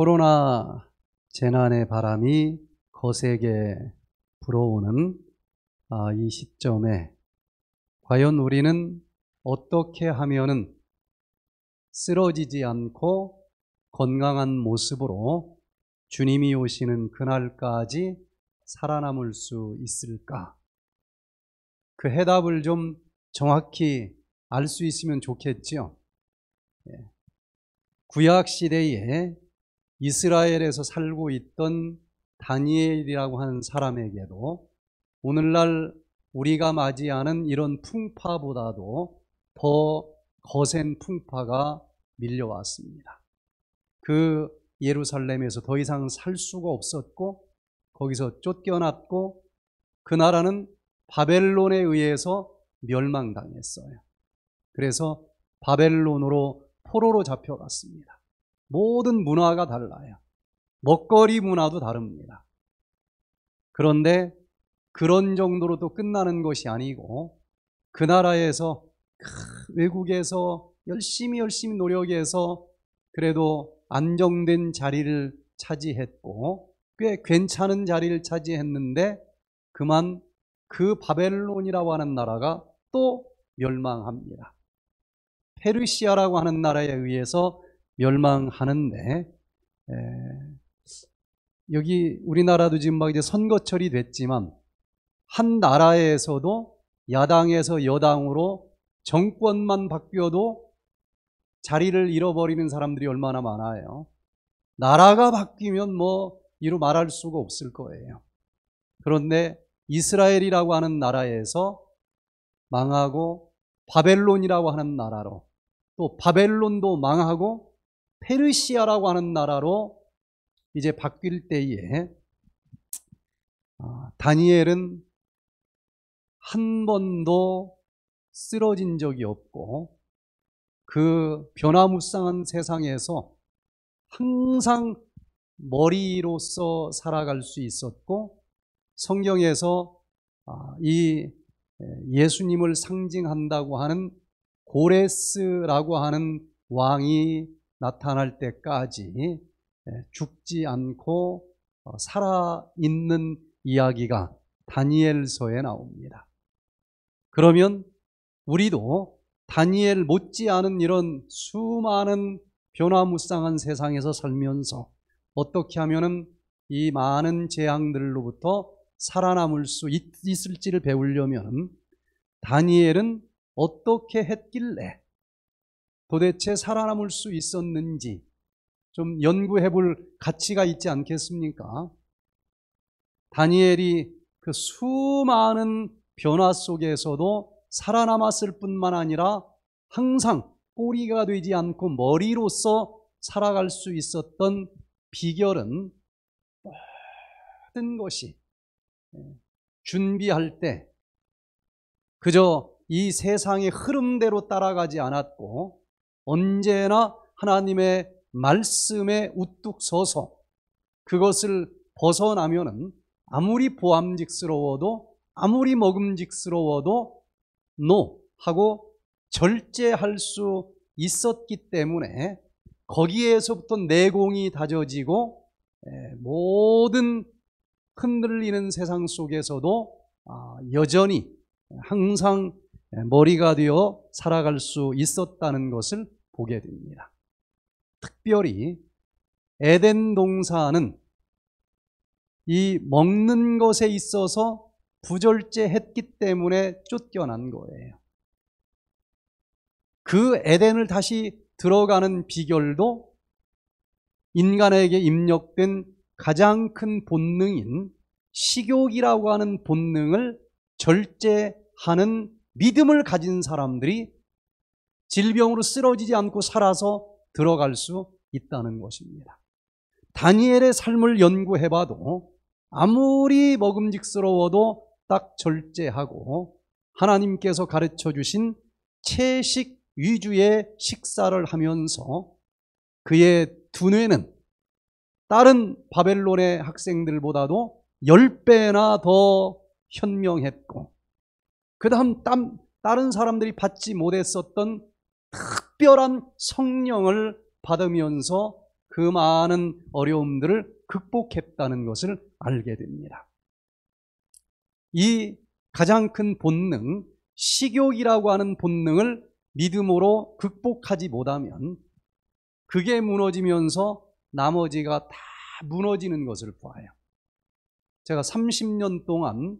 코로나 재난의 바람이 거세게 불어오는 아, 이 시점에 과연 우리는 어떻게 하면은 쓰러지지 않고 건강한 모습으로 주님이 오시는 그날까지 살아남을 수 있을까? 그 해답을 좀 정확히 알 수 있으면 좋겠지요. 예. 구약 시대에 이스라엘에서 살고 있던 다니엘이라고 하는 사람에게도 오늘날 우리가 맞이하는 이런 풍파보다도 더 거센 풍파가 밀려왔습니다. 그 예루살렘에서 더 이상 살 수가 없었고 거기서 쫓겨났고 그 나라는 바벨론에 의해서 멸망당했어요. 그래서 바벨론으로 포로로 잡혀갔습니다. 모든 문화가 달라요. 먹거리 문화도 다릅니다. 그런데 그런 정도로 도 끝나는 것이 아니고 그 나라에서 외국에서 열심히 열심히 노력해서 그래도 안정된 자리를 차지했고 꽤 괜찮은 자리를 차지했는데 그만 그 바벨론이라고 하는 나라가 또 멸망합니다. 페르시아라고 하는 나라에 의해서 멸망하는데 에, 여기 우리나라도 지금 막 이제 선거철이 됐지만 한 나라에서도 야당에서 여당으로 정권만 바뀌어도 자리를 잃어버리는 사람들이 얼마나 많아요. 나라가 바뀌면 뭐 이루 말할 수가 없을 거예요. 그런데 이스라엘이라고 하는 나라에서 망하고 바벨론이라고 하는 나라로 또 바벨론도 망하고 페르시아라고 하는 나라로 이제 바뀔 때에 아, 다니엘은 한 번도 쓰러진 적이 없고 그 변화무쌍한 세상에서 항상 머리로서 살아갈 수 있었고 성경에서 아, 이 예, 예수님을 상징한다고 하는 고레스라고 하는 왕이 나타날 때까지 예, 죽지 않고 어, 살아있는 이야기가 다니엘서에 나옵니다. 그러면 우리도 다니엘 못지않은 이런 수많은 변화무쌍한 세상에서 살면서 어떻게 하면이 많은 재앙들로부터 살아남을 수 있, 을지를 배우려면 다니엘은 어떻게 했길래 도대체 살아남을 수 있었는지 좀 연구해 볼 가치가 있지 않겠습니까? 다니엘이 그 수많은 변화 속에서도 살아남았을 뿐만 아니라 항상 꼬리가 되지 않고 머리로서 살아갈 수 있었던 비결은 모든 것이 준비할 때 그저 이 세상의 흐름대로 따라가지 않았고 언제나 하나님의 말씀에 우뚝 서서 그것을 벗어나면은 아무리 보암직스러워도 아무리 먹음직스러워도 n 하고 절제할 수 있었기 때문에 거기에서부터 내공이 다져지고 모든 흔들리는 세상 속에서도 아, 여전히 항상 머리가 되어 살아갈 수 있었다는 것을 보게 됩니다. 특별히 에덴 동산은 이 먹는 것에 있어서 부절제했기 때문에 쫓겨난 거예요. 그 에덴을 다시 들어가는 비결도 인간에게 입력된 가장 큰 본능인 식욕이라고 하는 본능을 절제하는 믿음을 가진 사람들이 질병으로 쓰러지지 않고 살아서 들어갈 수 있다는 것입니다. 다니엘의 삶을 연구해 봐도 아무리 먹음직스러워도 딱 절제하고 하나님께서 가르쳐 주신 채식 위주의 식사를 하면서 그의 두뇌는 다른 바벨론의 학생들보다도 10배나 더 현명했고 그 다음 다른 사람들이 받지 못했었던 특별한 성령을 받으면서 그 많은 어려움들을 극복했다는 것을 알게 됩니다. 이 가장 큰 본능, 식욕이라고 하는 본능을 믿음으로 극복하지 못하면 그게 무너지면서 나머지가 다 무너지는 것을 보아요. 제가 30년 동안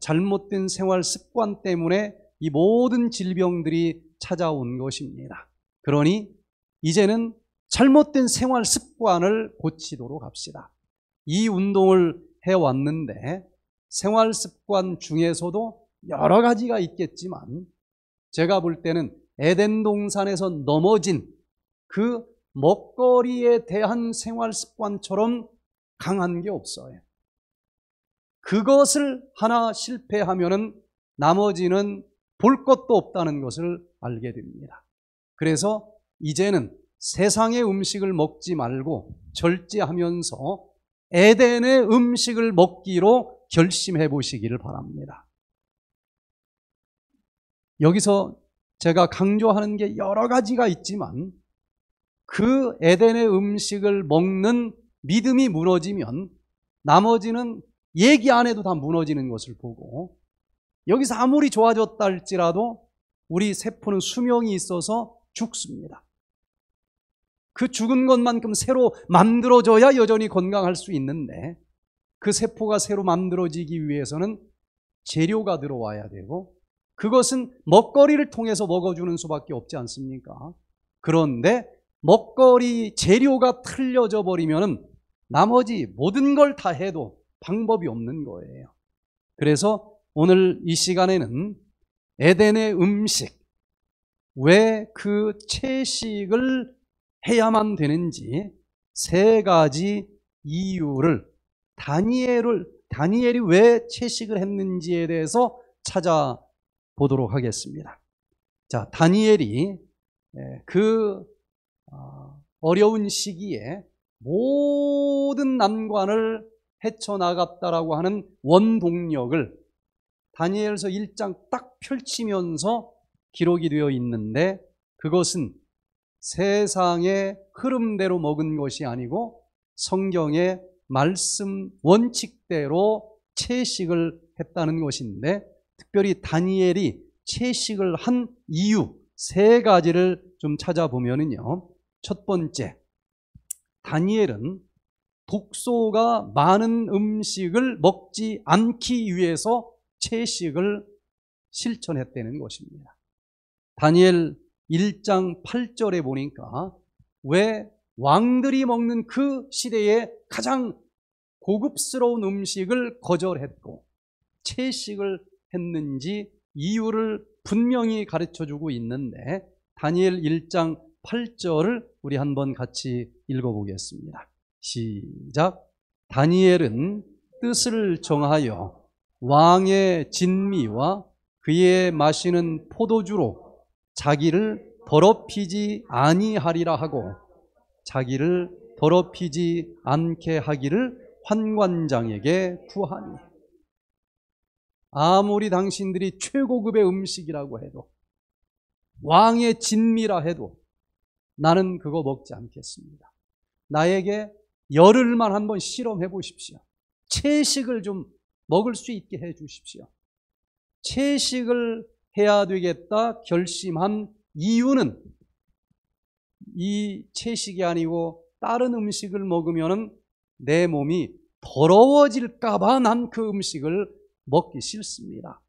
잘못된 생활 습관 때문에 이 모든 질병들이 찾아온 것입니다. 그러니 이제는 잘못된 생활 습관을 고치도록 합시다. 이 운동을 해왔는데 생활 습관 중에서도 여러 가지가 있겠지만 제가 볼 때는 에덴 동산에서 넘어진 그 먹거리에 대한 생활 습관처럼 강한 게 없어요. 그것을 하나 실패하면은 나머지는 볼 것도 없다는 것을 알게 됩니다. 그래서 이제는 세상의 음식을 먹지 말고 절제하면서 에덴의 음식을 먹기로 결심해 보시기를 바랍니다. 여기서 제가 강조하는 게 여러 가지가 있지만 그 에덴의 음식을 먹는 믿음이 무너지면 나머지는 얘기 안 해도 다 무너지는 것을 보고 여기서 아무리 좋아졌다 할지라도 우리 세포는 수명이 있어서 죽습니다. 그 죽은 것만큼 새로 만들어져야 여전히 건강할 수 있는데 그 세포가 새로 만들어지기 위해서는 재료가 들어와야 되고 그것은 먹거리를 통해서 먹어주는 수밖에 없지 않습니까? 그런데 먹거리 재료가 틀려져 버리면 나머지 모든 걸 다 해도 방법이 없는 거예요. 그래서 오늘 이 시간에는 에덴의 음식, 왜 그 채식을 해야만 되는지 세 가지 이유를 다니엘을 다니엘이 왜 채식을 했는지에 대해서 찾아보도록 하겠습니다. 자, 다니엘이 예, 그 어, 어려운 시기에 모든 난관을 헤쳐나갔다라고 하는 원동력을 다니엘서 1장 딱 펼치면서 기록이 되어 있는데 그것은 세상의 흐름대로 먹은 것이 아니고 성경의 말씀 원칙대로 채식을 했다는 것인데 특별히 다니엘이 채식을 한 이유 세 가지를 좀찾아보면요첫 번째, 다니엘은 독소가 많은 음식을 먹지 않기 위해서 채식을 실천했다는 것입니다. 다니엘 1장 8절에 보니까 왜 왕들이 먹는 그 시대에 가장 고급스러운 음식을 거절했고 채식을 했는지 이유를 분명히 가르쳐 주고 있는데 다니엘 1장 8절을 우리 한번 같이 읽어 보겠습니다. 시작. 다니엘은 뜻을 정하여 왕의 진미와 그의 마시는 포도주로 자기를 더럽히지 아니하리라 하고 자기를 더럽히지 않게 하기를 환관장에게 구하니 아무리 당신들이 최고급의 음식이라고 해도 왕의 진미라 해도 나는 그거 먹지 않겠습니다. 나에게 열흘만 한번 실험해 보십시오. 채식을 좀 먹을 수 있게 해 주십시오. 채식을 해야 되겠다 결심한 이유는 이 채식이 아니고 다른 음식을 먹으면 내 몸이 더러워질까봐 난 그 음식을 먹기 싫습니다.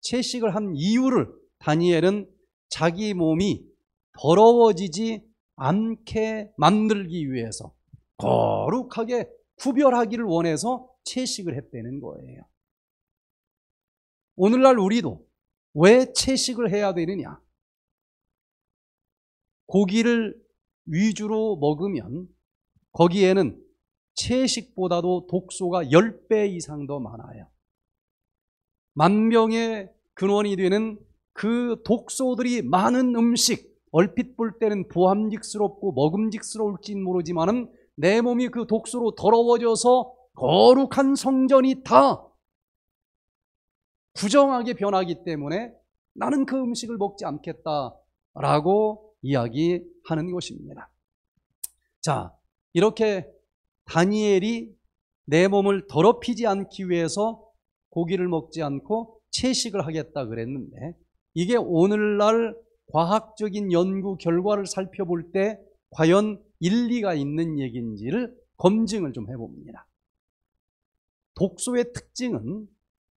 채식을 한 이유를 다니엘은 자기 몸이 더러워지지 않게 만들기 위해서 거룩하게 구별하기를 원해서 채식을 했다는 거예요. 오늘날 우리도 왜 채식을 해야 되느냐? 고기를 위주로 먹으면 거기에는 채식보다도 독소가 10배 이상 더 많아요. 만병의 근원이 되는 그 독소들이 많은 음식, 얼핏 볼 때는 부함직스럽고 먹음직스러울진 모르지만은 내 몸이 그 독소로 더러워져서 거룩한 성전이 다 부정하게 변하기 때문에 나는 그 음식을 먹지 않겠다라고 이야기하는 것입니다. 자, 이렇게 다니엘이 내 몸을 더럽히지 않기 위해서 고기를 먹지 않고 채식을 하겠다 그랬는데 이게 오늘날 과학적인 연구 결과를 살펴볼 때 과연 일리가 있는 얘기인지를 검증을 좀 해봅니다. 독소의 특징은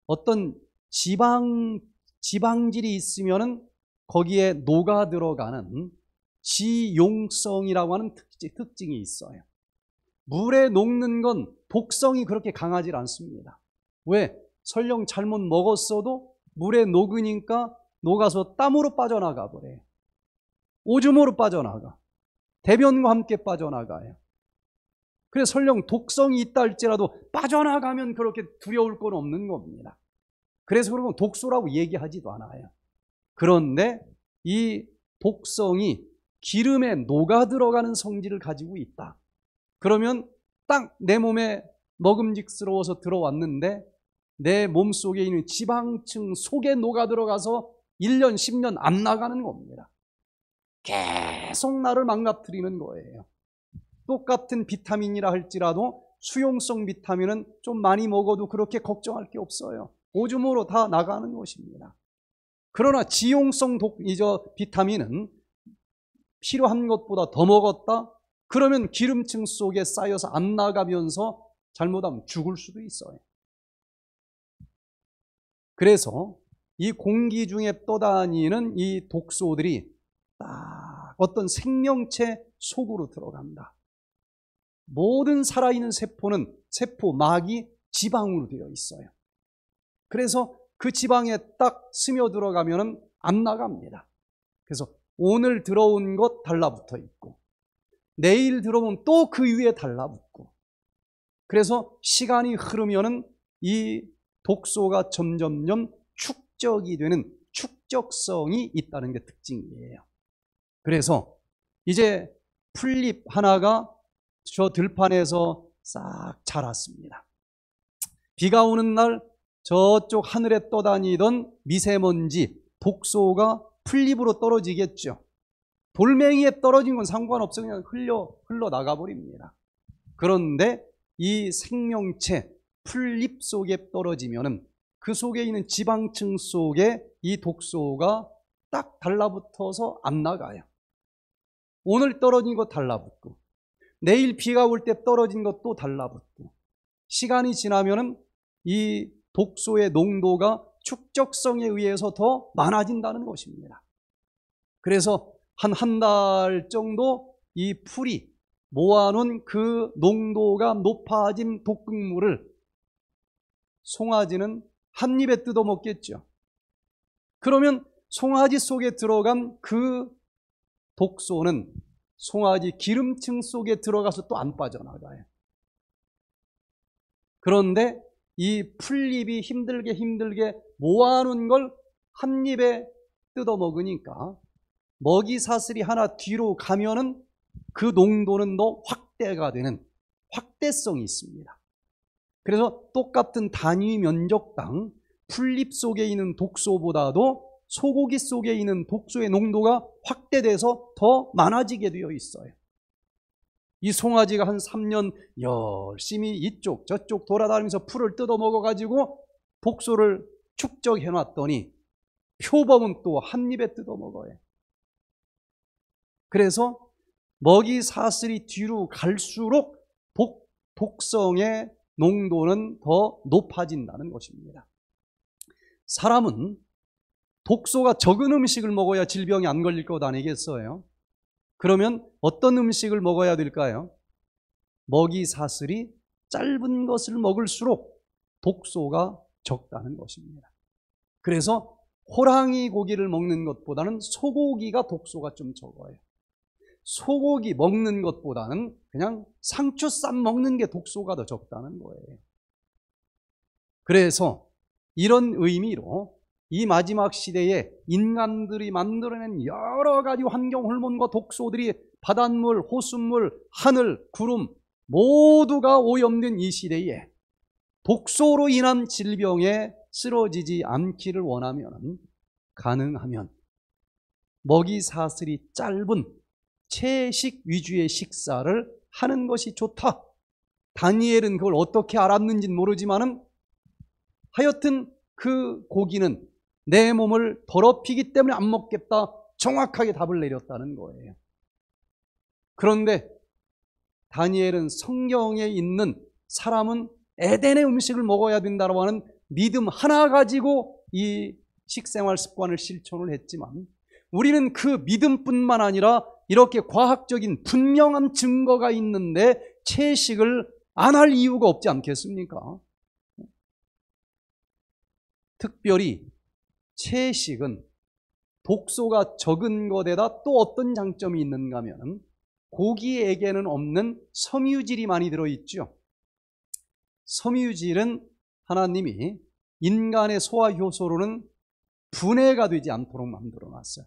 어떤 지방 지방질이 있으면은 거기에 녹아 들어가는 지용성이라고 하는 특징, 이 있어요. 물에 녹는 건 독성이 그렇게 강하지 않습니다. 왜? 설령 잘못 먹었어도 물에 녹으니까 녹아서 땀으로 빠져나가 버려요. 오줌으로 빠져나가. 대변과 함께 빠져나가요. 그래서 설령 독성이 있다 할지라도 빠져나가면 그렇게 두려울 건 없는 겁니다. 그래서 그러면 독소라고 얘기하지도 않아요. 그런데 이 독성이 기름에 녹아 들어가는 성질을 가지고 있다. 그러면 딱 내 몸에 먹음직스러워서 들어왔는데 내 몸속에 있는 지방층 속에 녹아 들어가서 1년, 10년 안 나가는 겁니다. 계속 나를 망가뜨리는 거예요. 똑같은 비타민이라 할지라도 수용성 비타민은 좀 많이 먹어도 그렇게 걱정할 게 없어요. 오줌으로 다 나가는 것입니다. 그러나 지용성 독, 이저 비타민은 필요한 것보다 더 먹었다? 그러면 기름층 속에 쌓여서 안 나가면서 잘못하면 죽을 수도 있어요. 그래서 이 공기 중에 떠다니는 이 독소들이 딱 어떤 생명체 속으로 들어간다. 모든 살아있는 세포는 세포막이 지방으로 되어 있어요. 그래서 그 지방에 딱 스며들어가면 안 나갑니다. 그래서 오늘 들어온 것 달라붙어 있고 내일 들어오면 또 그 위에 달라붙고 그래서 시간이 흐르면 이 독소가 점점점 축적이 되는 축적성이 있다는 게 특징이에요. 그래서 이제 풀잎 하나가 저 들판에서 싹 자랐습니다. 비가 오는 날 저쪽 하늘에 떠다니던 미세먼지, 독소가 풀잎으로 떨어지겠죠. 돌멩이에 떨어진 건 상관없어 그냥 흘려 흘러 나가 버립니다. 그런데 이 생명체 풀잎 속에 떨어지면은 그 속에 있는 지방층 속에 이 독소가 딱 달라붙어서 안 나가요. 오늘 떨어진 거 달라붙고 내일 비가 올 때 떨어진 것도 달라붙고 시간이 지나면 이 독소의 농도가 축적성에 의해서 더 많아진다는 것입니다. 그래서 한 한 달 정도 이 풀이 모아놓은 그 농도가 높아진 독극물을 송아지는 한 입에 뜯어 먹겠죠. 그러면 송아지 속에 들어간 그 독소는 송아지 기름층 속에 들어가서 또 안 빠져나가요. 그런데 이 풀잎이 힘들게 힘들게 모아놓은 걸 한 입에 뜯어 먹으니까 먹이 사슬이 하나 뒤로 가면은 그 농도는 더 확대가 되는 확대성이 있습니다. 그래서 똑같은 단위 면적당 풀잎 속에 있는 독소보다도 소고기 속에 있는 독소의 농도가 확대돼서 더 많아지게 되어 있어요. 이 송아지가 한 3년 열심히 이쪽 저쪽 돌아다니면서 풀을 뜯어 먹어가지고 독소를 축적해 놨더니 표범은 또 한 입에 뜯어 먹어요. 그래서 먹이 사슬이 뒤로 갈수록 독, 독성의 농도는 더 높아진다는 것입니다. 사람은 독소가 적은 음식을 먹어야 질병이 안 걸릴 것 아니겠어요? 그러면 어떤 음식을 먹어야 될까요? 먹이 사슬이 짧은 것을 먹을수록 독소가 적다는 것입니다. 그래서 호랑이 고기를 먹는 것보다는 소고기가 독소가 좀 적어요. 소고기 먹는 것보다는 그냥 상추 쌈 먹는 게 독소가 더 적다는 거예요. 그래서 이런 의미로 이 마지막 시대에 인간들이 만들어낸 여러 가지 환경 호르몬과 독소들이 바닷물, 호수물, 하늘, 구름 모두가 오염된 이 시대에 독소로 인한 질병에 쓰러지지 않기를 원하면 가능하면 먹이 사슬이 짧은 채식 위주의 식사를 하는 것이 좋다. 다니엘은 그걸 어떻게 알았는지는 모르지만은 하여튼 그 고기는 내 몸을 더럽히기 때문에 안 먹겠다 정확하게 답을 내렸다는 거예요. 그런데 다니엘은 성경에 있는 사람은 에덴의 음식을 먹어야 된다고 하는 믿음 하나 가지고 이 식생활 습관을 실천을 했지만 우리는 그 믿음뿐만 아니라 이렇게 과학적인 분명한 증거가 있는데 채식을 안 할 이유가 없지 않겠습니까? 특별히 채식은 독소가 적은 것에다 또 어떤 장점이 있는가 하면 고기에게는 없는 섬유질이 많이 들어있죠. 섬유질은 하나님이 인간의 소화 효소로는 분해가 되지 않도록 만들어 놨어요.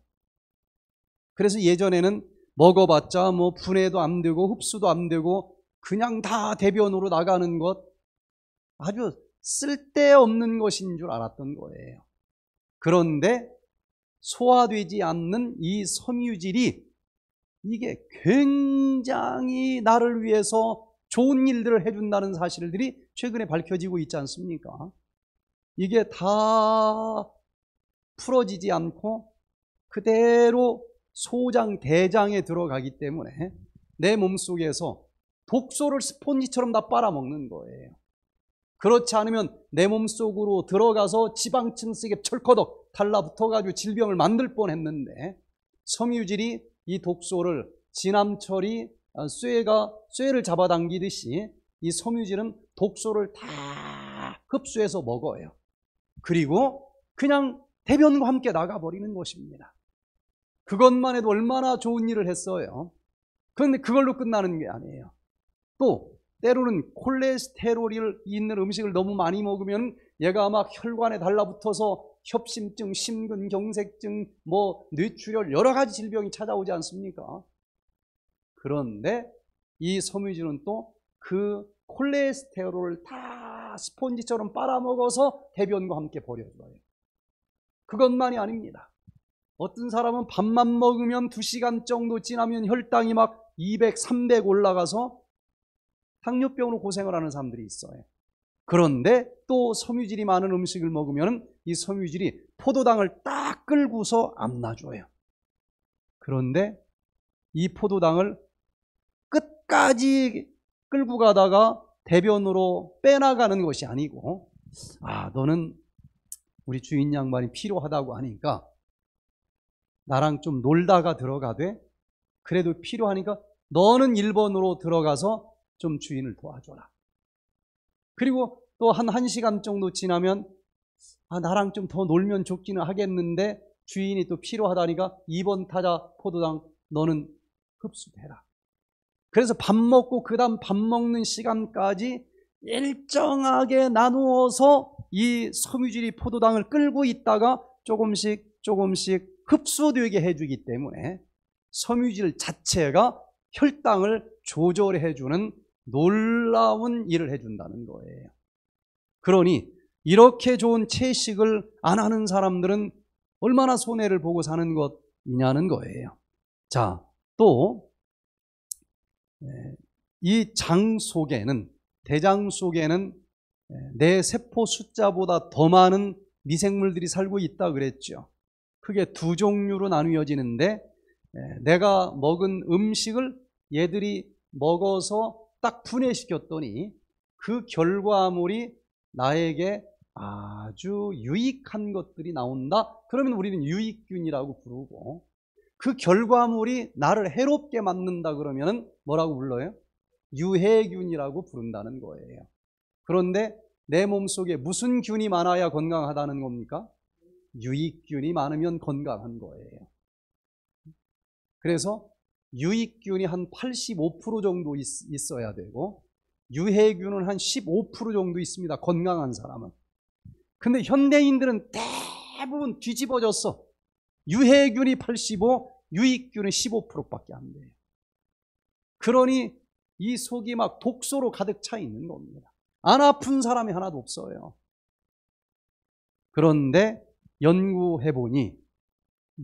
그래서 예전에는 먹어봤자 뭐 분해도 안 되고 흡수도 안 되고 그냥 다 대변으로 나가는 것 아주 쓸데없는 것인 줄 알았던 거예요. 그런데 소화되지 않는 이 섬유질이 이게 굉장히 나를 위해서 좋은 일들을 해준다는 사실들이 최근에 밝혀지고 있지 않습니까? 이게 다 풀어지지 않고 그대로 소장, 대장에 들어가기 때문에 내 몸속에서 독소를 스폰지처럼 다 빨아먹는 거예요. 그렇지 않으면 내 몸속으로 들어가서 지방층 속에 철커덕 달라붙어가지고 질병을 만들 뻔했는데 섬유질이 이 독소를 진암철이 어, 쇠가 쇠를 잡아당기듯이 이 섬유질은 독소를 다 흡수해서 먹어요. 그리고 그냥 대변과 함께 나가버리는 것입니다. 그것만 해도 얼마나 좋은 일을 했어요. 그런데 그걸로 끝나는 게 아니에요. 또 때로는 콜레스테롤이 있는 음식을 너무 많이 먹으면 얘가 아마 혈관에 달라붙어서 협심증, 심근경색증, 뭐 뇌출혈 여러 가지 질병이 찾아오지 않습니까? 그런데 이 섬유질은 또 그 콜레스테롤을 다 스폰지처럼 빨아먹어서 대변과 함께 버려줘요. 그것만이 아닙니다. 어떤 사람은 밥만 먹으면 2시간 정도 지나면 혈당이 막 200, 300 올라가서 당뇨병으로 고생을 하는 사람들이 있어요. 그런데 또 섬유질이 많은 음식을 먹으면 이 섬유질이 포도당을 딱 끌고서 안 놔줘요. 그런데 이 포도당을 끝까지 끌고 가다가 대변으로 빼나가는 것이 아니고 아 너는 우리 주인 양반이 필요하다고 하니까 나랑 좀 놀다가 들어가되 그래도 필요하니까 너는 1번으로 들어가서 좀 주인을 도와줘라. 그리고 또 한 1시간 정도 지나면 아, 나랑 좀 더 놀면 좋기는 하겠는데 주인이 또 필요하다니까 2번 타자 포도당 너는 흡수해라. 그래서 밥 먹고 그 다음 밥 먹는 시간까지 일정하게 나누어서 이 섬유질이 포도당을 끌고 있다가 조금씩 조금씩 흡수되게 해주기 때문에 섬유질 자체가 혈당을 조절해주는 놀라운 일을 해준다는 거예요. 그러니 이렇게 좋은 채식을 안 하는 사람들은 얼마나 손해를 보고 사는 것이냐는 거예요. 자, 또, 이 장 속에는, 대장 속에는 내 세포 숫자보다 더 많은 미생물들이 살고 있다 그랬죠. 크게 두 종류로 나누어지는데, 내가 먹은 음식을 얘들이 먹어서 딱 분해시켰더니 그 결과물이 나에게 아주 유익한 것들이 나온다. 그러면 우리는 유익균이라고 부르고 그 결과물이 나를 해롭게 만든다 그러면 뭐라고 불러요? 유해균이라고 부른다는 거예요. 그런데 내 몸속에 무슨 균이 많아야 건강하다는 겁니까? 유익균이 많으면 건강한 거예요. 그래서 유익균이 한 85% 정도 있, 어야 되고 유해균은 한 15% 정도 있습니다. 건강한 사람은. 근데 현대인들은 대부분 뒤집어졌어. 유해균이 85, 유익균은 15%밖에 안 돼요. 그러니 이 속이 막 독소로 가득 차 있는 겁니다. 안 아픈 사람이 하나도 없어요. 그런데 연구해 보니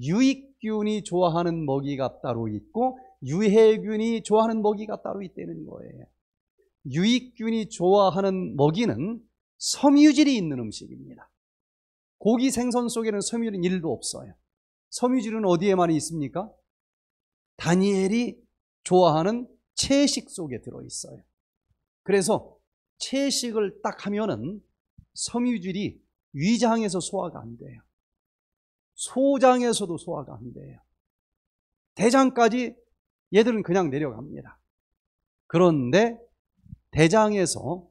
유익균이 좋아하는 먹이가 따로 있고 유해균이 좋아하는 먹이가 따로 있다는 거예요. 유익균이 좋아하는 먹이는 섬유질이 있는 음식입니다. 고기 생선 속에는 섬유질은 일도 없어요. 섬유질은 어디에만 있습니까? 다니엘이 좋아하는 채식 속에 들어있어요. 그래서 채식을 딱 하면은 섬유질이 위장에서 소화가 안 돼요. 소장에서도 소화가 안 돼요. 대장까지 얘들은 그냥 내려갑니다. 그런데 대장에서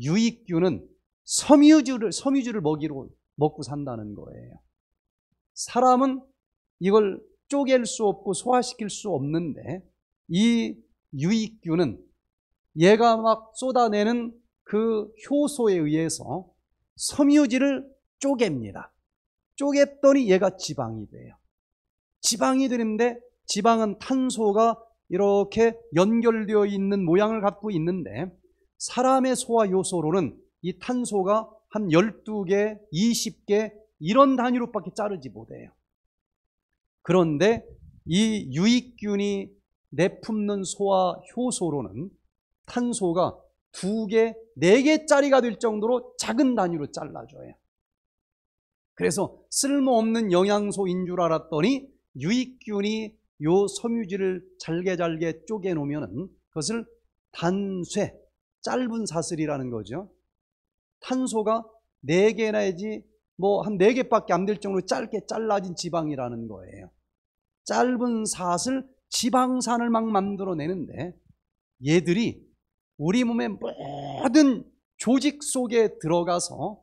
유익균은 섬유질을, 섬유질을 먹이로 먹고 산다는 거예요. 사람은 이걸 쪼갤 수 없고 소화시킬 수 없는데 이 유익균은 얘가 막 쏟아내는 그 효소에 의해서 섬유질을 쪼갭니다. 쪼갰더니 얘가 지방이 돼요. 지방이 되는데 지방은 탄소가 이렇게 연결되어 있는 모양을 갖고 있는데 사람의 소화 요소로는 이 탄소가 한 12개, 20개 이런 단위로밖에 자르지 못해요. 그런데 이 유익균이 내품는 소화 효소로는 탄소가 2개, 4개짜리가 될 정도로 작은 단위로 잘라줘요. 그래서 쓸모없는 영양소인 줄 알았더니 유익균이 요 섬유질을 잘게 잘게 쪼개 놓으면 그것을 단쇠, 짧은 사슬이라는 거죠. 탄소가 4개 내지 뭐 한 4개밖에 안 될 정도로 짧게 잘라진 지방이라는 거예요. 짧은 사슬 지방산을 막 만들어내는데 얘들이 우리 몸의 모든 조직 속에 들어가서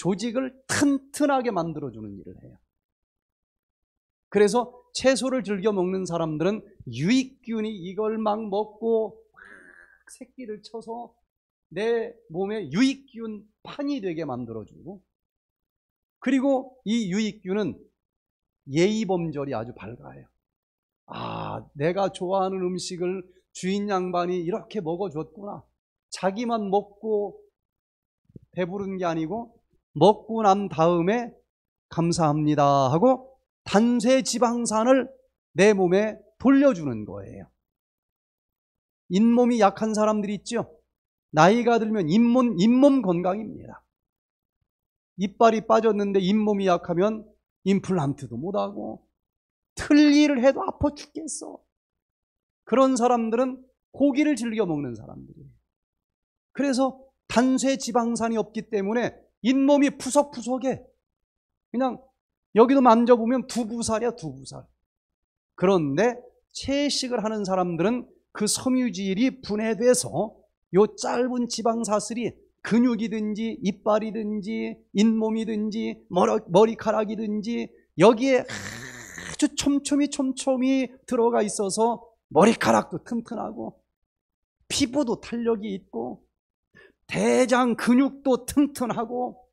조직을 튼튼하게 만들어주는 일을 해요. 그래서 채소를 즐겨 먹는 사람들은 유익균이 이걸 막 먹고 막 새끼를 쳐서 내 몸에 유익균 판이 되게 만들어주고 그리고 이 유익균은 예의범절이 아주 밝아요. 아, 내가 좋아하는 음식을 주인 양반이 이렇게 먹어줬구나. 자기만 먹고 배부른 게 아니고 먹고 난 다음에 감사합니다 하고 단세 지방산을 내 몸에 돌려주는 거예요. 잇몸이 약한 사람들이 있죠. 나이가 들면 잇몸, 잇몸 건강입니다. 이빨이 빠졌는데 잇몸이 약하면 임플란트도 못하고 틀니를 해도 아파 죽겠어. 그런 사람들은 고기를 즐겨 먹는 사람들이에요. 그래서 단쇠 지방산이 없기 때문에 잇몸이 푸석푸석해. 그냥 여기도 만져보면 두부살이야, 두부살. 그런데 채식을 하는 사람들은 그 섬유질이 분해돼서 요 짧은 지방사슬이 근육이든지 이빨이든지 잇몸이든지 머리카락이든지 여기에 아주 촘촘히 촘촘히 들어가 있어서 머리카락도 튼튼하고 피부도 탄력이 있고 대장 근육도 튼튼하고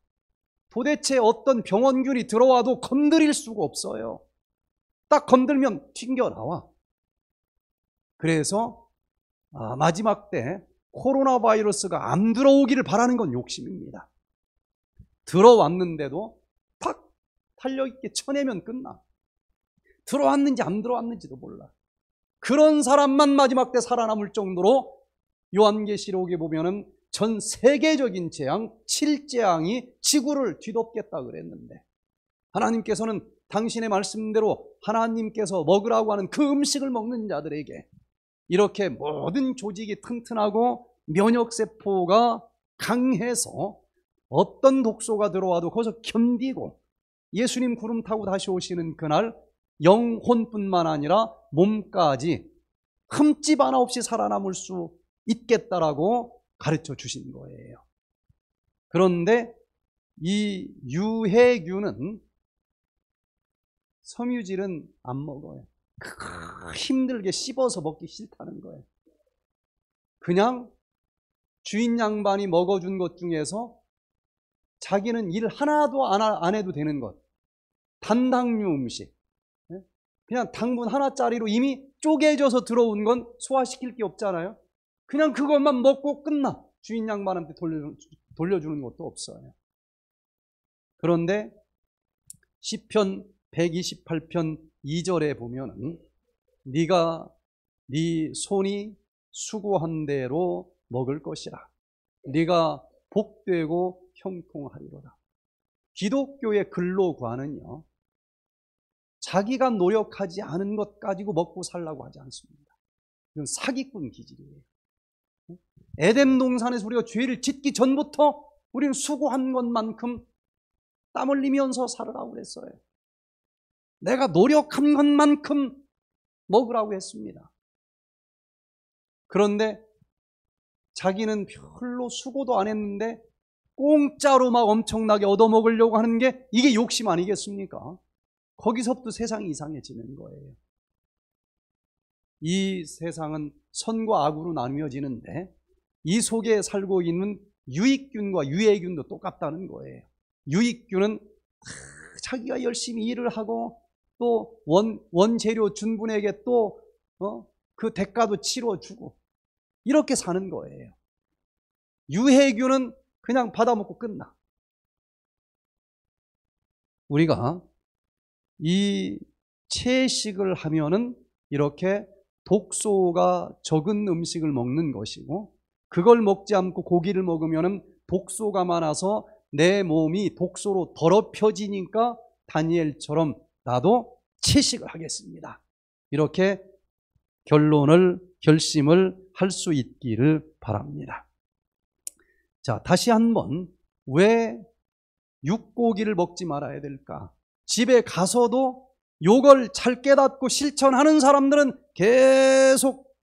도대체 어떤 병원균이 들어와도 건드릴 수가 없어요. 딱 건들면 튕겨나와. 그래서 아, 마지막 때 코로나 바이러스가 안 들어오기를 바라는 건 욕심입니다. 들어왔는데도 탁 탄력있게 쳐내면 끝나. 들어왔는지 안 들어왔는지도 몰라. 그런 사람만 마지막 때 살아남을 정도로 요한계시록에 보면은 전 세계적인 재앙, 7재앙이 지구를 뒤덮겠다 그랬는데 하나님께서는 당신의 말씀대로 하나님께서 먹으라고 하는 그 음식을 먹는 자들에게 이렇게 모든 조직이 튼튼하고 면역세포가 강해서 어떤 독소가 들어와도 거기서 견디고 예수님 구름 타고 다시 오시는 그날 영혼뿐만 아니라 몸까지 흠집 하나 없이 살아남을 수 있겠다라고 가르쳐 주신 거예요. 그런데 이 유해균은 섬유질은 안 먹어요. 힘들게 씹어서 먹기 싫다는 거예요. 그냥 주인 양반이 먹어준 것 중에서 자기는 일 하나도 안 해도 되는 것. 단당류 음식. 예? 그냥 당분 하나짜리로 이미 쪼개져서 들어온 건 소화시킬 게 없잖아요. 그냥 그것만 먹고 끝나. 주인 양반한테 돌려, 돌려주는 것도 없어요. 그런데 시편 128편 2절에 보면은 네가 네 손이 수고한 대로 먹을 것이라. 네가 복되고 형통하리로다. 기독교의 근로관은요. 자기가 노력하지 않은 것 가지고 먹고 살라고 하지 않습니다. 이건 사기꾼 기질이에요. 에덴 동산에서 우리가 죄를 짓기 전부터 우리는 수고한 것만큼 땀 흘리면서 살으라고 그랬어요. 내가 노력한 것만큼 먹으라고 했습니다. 그런데 자기는 별로 수고도 안 했는데 공짜로 막 엄청나게 얻어먹으려고 하는 게 이게 욕심 아니겠습니까? 거기서부터 세상이 이상해지는 거예요. 이 세상은 선과 악으로 나뉘어지는데 이 속에 살고 있는 유익균과 유해균도 똑같다는 거예요. 유익균은 아, 자기가 열심히 일을 하고 또 원, 원재료 준분에게 또, 어, 그 대가도 치러주고 이렇게 사는 거예요. 유해균은 그냥 받아먹고 끝나. 우리가 이 채식을 하면은 이렇게 독소가 적은 음식을 먹는 것이고 그걸 먹지 않고 고기를 먹으면 독소가 많아서 내 몸이 독소로 더럽혀지니까 다니엘처럼 나도 채식을 하겠습니다. 이렇게 결론을 결심을 할 수 있기를 바랍니다. 자, 다시 한번 왜 육고기를 먹지 말아야 될까? 집에 가서도 요걸 잘 깨닫고 실천하는 사람들은 계속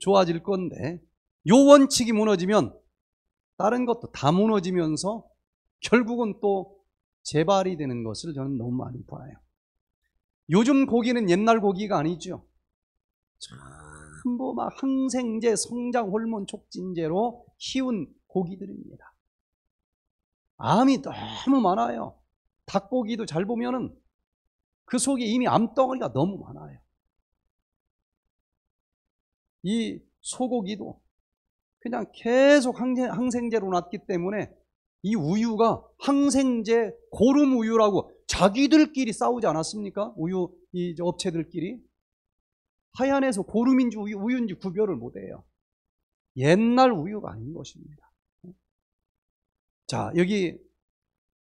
좋아질 건데 요 원칙이 무너지면 다른 것도 다 무너지면서 결국은 또 재발이 되는 것을 저는 너무 많이 봐요. 요즘 고기는 옛날 고기가 아니죠. 참 뭐 막 항생제, 성장 호르몬 촉진제로 키운 고기들입니다. 암이 너무 많아요. 닭고기도 잘 보면은 그 속에 이미 암덩어리가 너무 많아요. 이 소고기도 그냥 계속 항생제로 났기 때문에 이 우유가 항생제 고름 우유라고 자기들끼리 싸우지 않았습니까? 우유 이 업체들끼리 하얀에서 고름인지 우유, 우유인지 구별을 못해요. 옛날 우유가 아닌 것입니다. 자 여기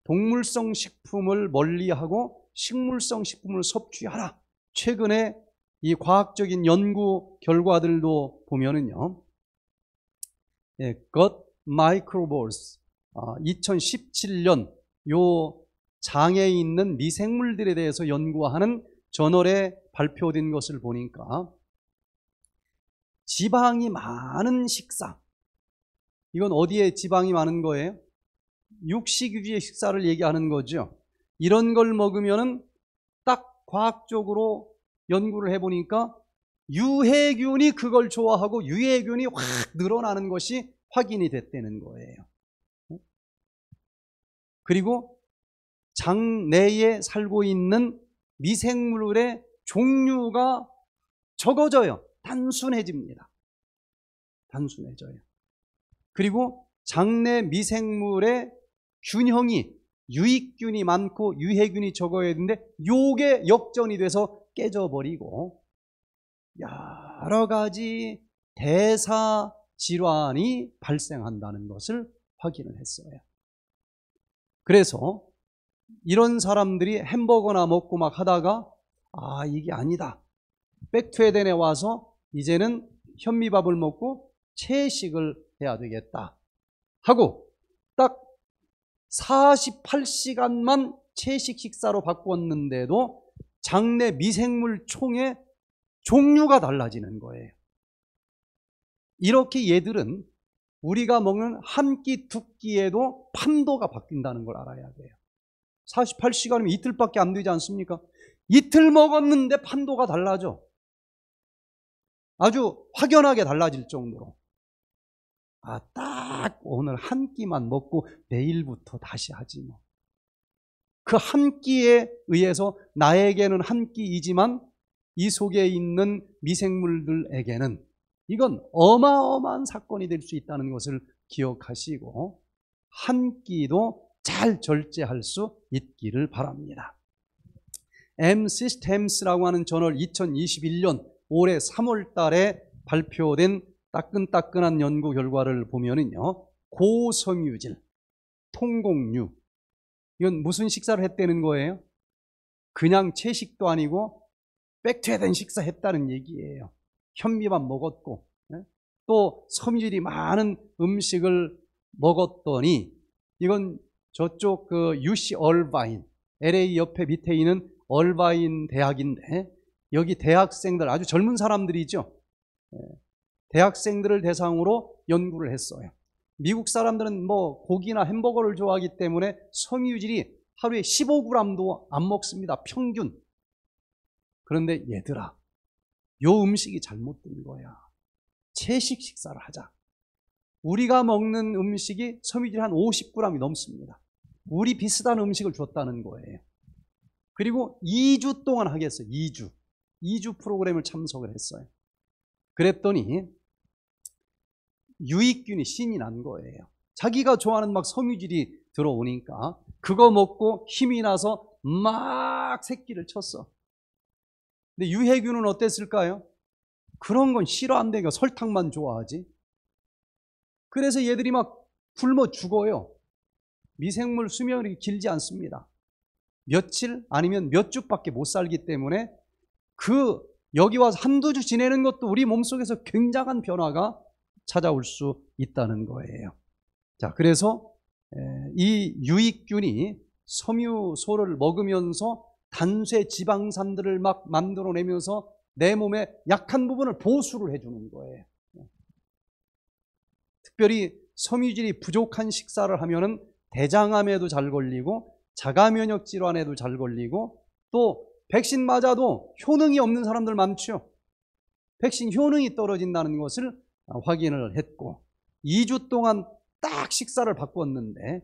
동물성 식품을 멀리하고 식물성 식품을 섭취하라. 최근에 이 과학적인 연구 결과들도 보면은요. 예, 것 마이크로볼스 아, 2017년 요 장에 있는 미생물들에 대해서 연구하는 저널에 발표된 것을 보니까 지방이 많은 식사 이건 어디에 지방이 많은 거예요? 육식 위주의 식사를 얘기하는 거죠. 이런 걸먹으면딱 과학적으로 연구를 해보니까 유해균이 그걸 좋아하고 유해균이 확 늘어나는 것이 확인이 됐다는 거예요. 그리고 장내에 살고 있는 미생물의 종류가 적어져요. 단순해집니다. 단순해져요. 그리고 장내 미생물의 균형이 유익균이 많고 유해균이 적어야 되는데 요게 역전이 돼서 깨져버리고 여러 가지 대사 질환이 발생한다는 것을 확인을 했어요. 그래서 이런 사람들이 햄버거나 먹고 막 하다가 아 이게 아니다. 백투에덴에 와서 이제는 현미밥을 먹고 채식을 해야 되겠다 하고 딱 48시간만 채식 식사로 바꿨는데도 장내 미생물 총에 종류가 달라지는 거예요. 이렇게 얘들은 우리가 먹는 한끼두 끼에도 판도가 바뀐다는 걸 알아야 돼요. 48시간이면 이틀밖에 안 되지 않습니까? 이틀 먹었는데 판도가 달라져. 아주 확연하게 달라질 정도로. 아, 딱 오늘 한 끼만 먹고 내일부터 다시 하지 뭐. 그 한 끼에 의해서 나에게는 한 끼이지만 이 속에 있는 미생물들에게는 이건 어마어마한 사건이 될 수 있다는 것을 기억하시고 한 끼도 잘 절제할 수 있기를 바랍니다. M s s y t e m s 라고 하는 저널 2021년 올해 3월 달에 발표된 따끈따끈한 연구 결과를 보면은요. 고섬유질, 통곡류. 이건 무슨 식사를 했다는 거예요? 그냥 채식도 아니고 백퇴된 식사했다는 얘기예요. 현미만 먹었고 예? 또 섬유질이 많은 음식을 먹었더니 이건 저쪽 그 UC 얼바인 LA 옆에 밑에 있는 얼바인 대학인데 여기 대학생들 아주 젊은 사람들이죠. 예. 대학생들을 대상으로 연구를 했어요. 미국 사람들은 뭐 고기나 햄버거를 좋아하기 때문에 섬유질이 하루에 15g도 안 먹습니다. 평균. 그런데 얘들아, 요 음식이 잘못된 거야. 채식 식사를 하자. 우리가 먹는 음식이 섬유질 한 50g이 넘습니다. 우리 비슷한 음식을 줬다는 거예요. 그리고 2주 동안 하겠어요. 2주. 2주 프로그램을 참석을 했어요. 그랬더니 유익균이 신이 난 거예요. 자기가 좋아하는 막 섬유질이 들어오니까 그거 먹고 힘이 나서 막 새끼를 쳤어. 근데 유해균은 어땠을까요? 그런 건 싫어 안 되니까 설탕만 좋아하지. 그래서 얘들이 막 굶어 죽어요. 미생물 수명이 길지 않습니다. 며칠 아니면 몇 주밖에 못 살기 때문에 그 여기 와서 한두 주 지내는 것도 우리 몸속에서 굉장한 변화가 찾아올 수 있다는 거예요. 자, 그래서 이 유익균이 섬유소를 먹으면서 단쇄 지방산들을 막 만들어내면서 내 몸의 약한 부분을 보수를 해주는 거예요. 특별히 섬유질이 부족한 식사를 하면은 대장암에도 잘 걸리고 자가면역 질환에도 잘 걸리고 또 백신 맞아도 효능이 없는 사람들 많죠. 백신 효능이 떨어진다는 것을 확인을 했고 2주 동안 딱 식사를 바꿨는데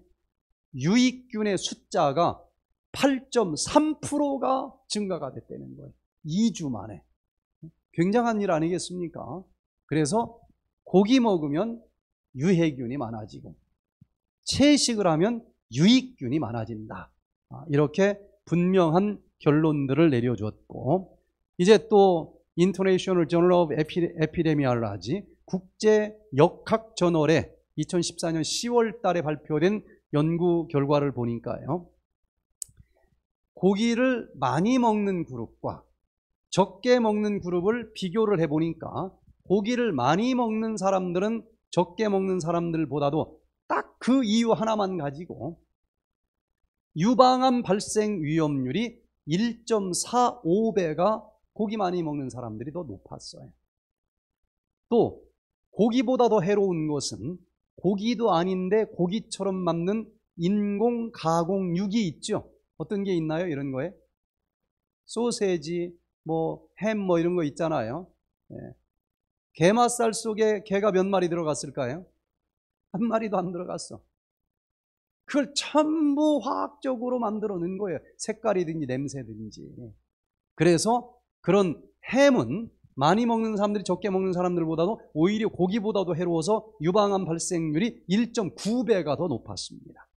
유익균의 숫자가 8.3%가 증가가 됐다는 거예요. 2주 만에. 굉장한 일 아니겠습니까? 그래서 고기 먹으면 유해균이 많아지고 채식을 하면 유익균이 많아진다. 아, 이렇게 분명한 결론들을 내려줬고 이제 또 인터내셔널 저널 오브 에피데미알라지 국제 역학 저널에 2014년 10월 달에 발표된 연구 결과를 보니까요. 고기를 많이 먹는 그룹과 적게 먹는 그룹을 비교를 해보니까 고기를 많이 먹는 사람들은 적게 먹는 사람들보다도 딱 그 이유 하나만 가지고 유방암 발생 위험률이 1.45배가 고기 많이 먹는 사람들이 더 높았어요. 또 고기보다 더 해로운 것은 고기도 아닌데 고기처럼 만든 인공 가공육이 있죠. 어떤 게 있나요? 이런 거에 소세지, 뭐 햄, 뭐 이런 거 있잖아요. 예. 게맛살 속에 개가 몇 마리 들어갔을까요? 한 마리도 안 들어갔어. 그걸 전부 화학적으로 만들어 놓은 거예요. 색깔이든지 냄새든지. 그래서 그런 햄은 많이 먹는 사람들이 적게 먹는 사람들보다도 오히려 고기보다도 해로워서 유방암 발생률이 1.9배가 더 높았습니다.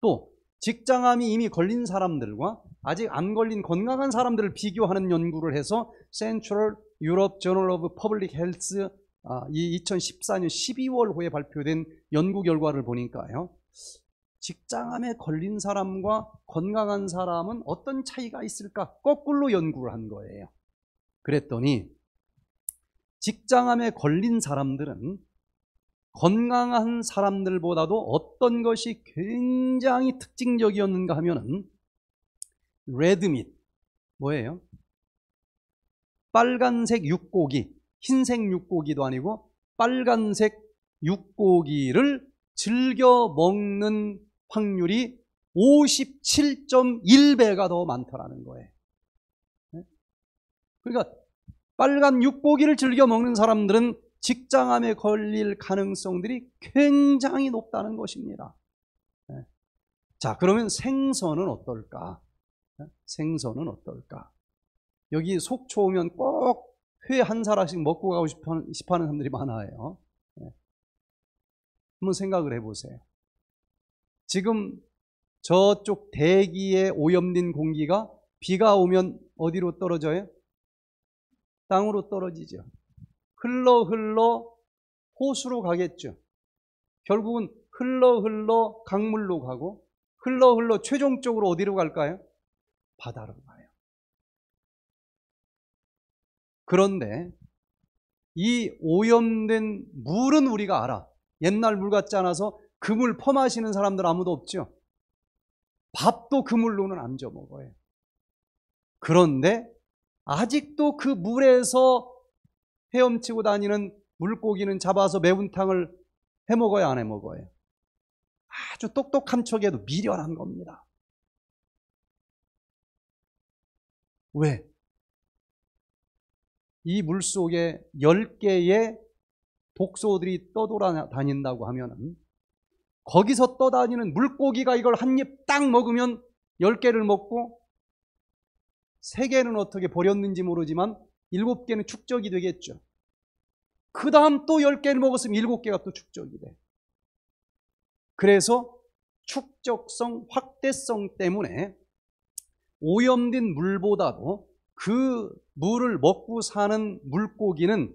또 직장암이 이미 걸린 사람들과 아직 안 걸린 건강한 사람들을 비교하는 연구를 해서 Central Europe Journal of Public Health 아, 이 2014년 12월 호에 발표된 연구 결과를 보니까요. 직장암에 걸린 사람과 건강한 사람은 어떤 차이가 있을까? 거꾸로 연구를 한 거예요. 그랬더니 직장암에 걸린 사람들은 건강한 사람들보다도 어떤 것이 굉장히 특징적이었는가 하면은 레드밋 뭐예요? 빨간색 육고기, 흰색 육고기도 아니고 빨간색 육고기를 즐겨 먹는 확률이 57.1배가 더많더라는 거예요. 네? 그러니까 빨간 육고기를 즐겨 먹는 사람들은 직장암에 걸릴 가능성들이 굉장히 높다는 것입니다. 네. 자, 그러면 생선은 어떨까? 네, 생선은 어떨까? 여기 속초 오면 꼭 회 한 사라씩 먹고 가고 싶어 하는 사람들이 많아요. 네. 한번 생각을 해보세요. 지금 저쪽 대기에 오염된 공기가 비가 오면 어디로 떨어져요? 땅으로 떨어지죠. 흘러 흘러 호수로 가겠죠. 결국은 흘러 흘러 강물로 가고 흘러 흘러 최종적으로 어디로 갈까요? 바다로 가요. 그런데 이 오염된 물은 우리가 알아. 옛날 물 같지 않아서 그 물 퍼마시는 사람들 아무도 없죠. 밥도 그 물로는 안줘 먹어요. 그런데 아직도 그 물에서 헤엄치고 다니는 물고기는 잡아서 매운탕을 해 먹어야 안해 먹어요. 아주 똑똑한 척에도 미련한 겁니다. 왜? 이 물 속에 10개의 독소들이 떠돌아다닌다고 하면 거기서 떠다니는 물고기가 이걸 한 입 딱 먹으면 10개를 먹고 3개는 어떻게 버렸는지 모르지만 일곱 개는 축적이 되겠죠. 그 다음 또 열 개를 먹었으면 일곱 개가 또 축적이 돼. 그래서 축적성 확대성 때문에 오염된 물보다도 그 물을 먹고 사는 물고기는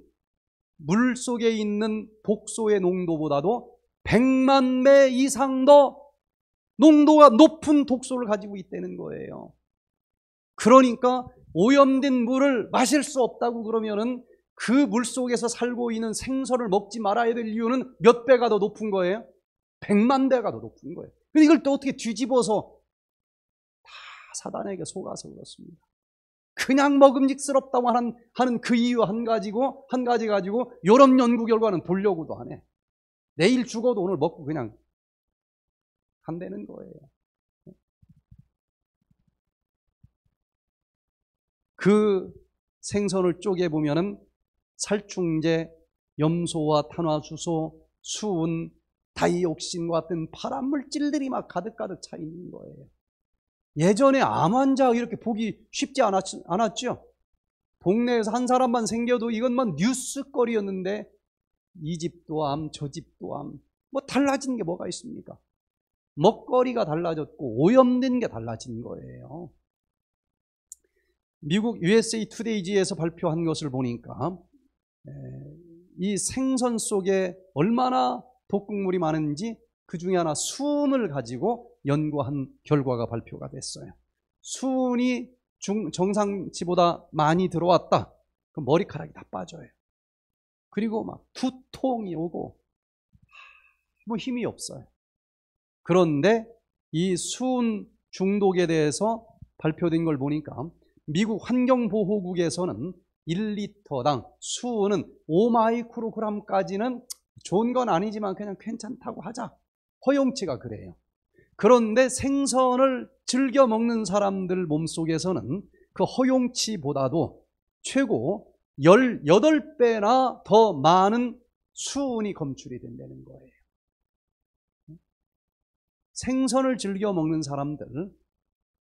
물 속에 있는 독소의 농도보다도 100만 배 이상 더 농도가 높은 독소를 가지고 있다는 거예요. 그러니까 오염된 물을 마실 수 없다고 그러면은 그 물 속에서 살고 있는 생선을 먹지 말아야 될 이유는 몇 배가 더 높은 거예요? 백만 배가 더 높은 거예요. 근데 이걸 또 어떻게 뒤집어서 다 사단에게 속아서 그렇습니다. 그냥 먹음직스럽다고 하는, 하는 그 이유 한 가지고, 한 가지 가지고 요런 연구 결과는 보려고도 하네. 내일 죽어도 오늘 먹고 그냥 간대는 거예요. 그 생선을 쪼개 보면은 살충제, 염소와 탄화수소, 수은, 다이옥신과 같은 파란 물질들이막 가득가득 차 있는 거예요. 예전에 암 환자 이렇게 보기 쉽지 않았죠. 동네에서 한 사람만 생겨도 이것만 뭐 뉴스거리였는데 이 집도 암, 저 집도 암. 뭐 달라진 게 뭐가 있습니까? 먹거리가 달라졌고 오염된 게 달라진 거예요. 미국 USA t 투데이지에서 발표한 것을 보니까 이 생선 속에 얼마나 독극물이 많은지 그 중에 하나 수은을 가지고 연구한 결과가 발표가 됐어요. 수은이 중, 정상치보다 많이 들어왔다. 그럼 머리카락이 다 빠져요. 그리고 막 두통이 오고 뭐 힘이 없어요. 그런데 이 수은 중독에 대해서 발표된 걸 보니까 미국 환경보호국에서는 1리터당 수온은 5마이크로그램까지는 좋은 건 아니지만 그냥 괜찮다고 하자. 허용치가 그래요. 그런데 생선을 즐겨 먹는 사람들 몸속에서는 그 허용치보다도 최고 18배나 더 많은 수온이 검출이 된다는 거예요. 생선을 즐겨 먹는 사람들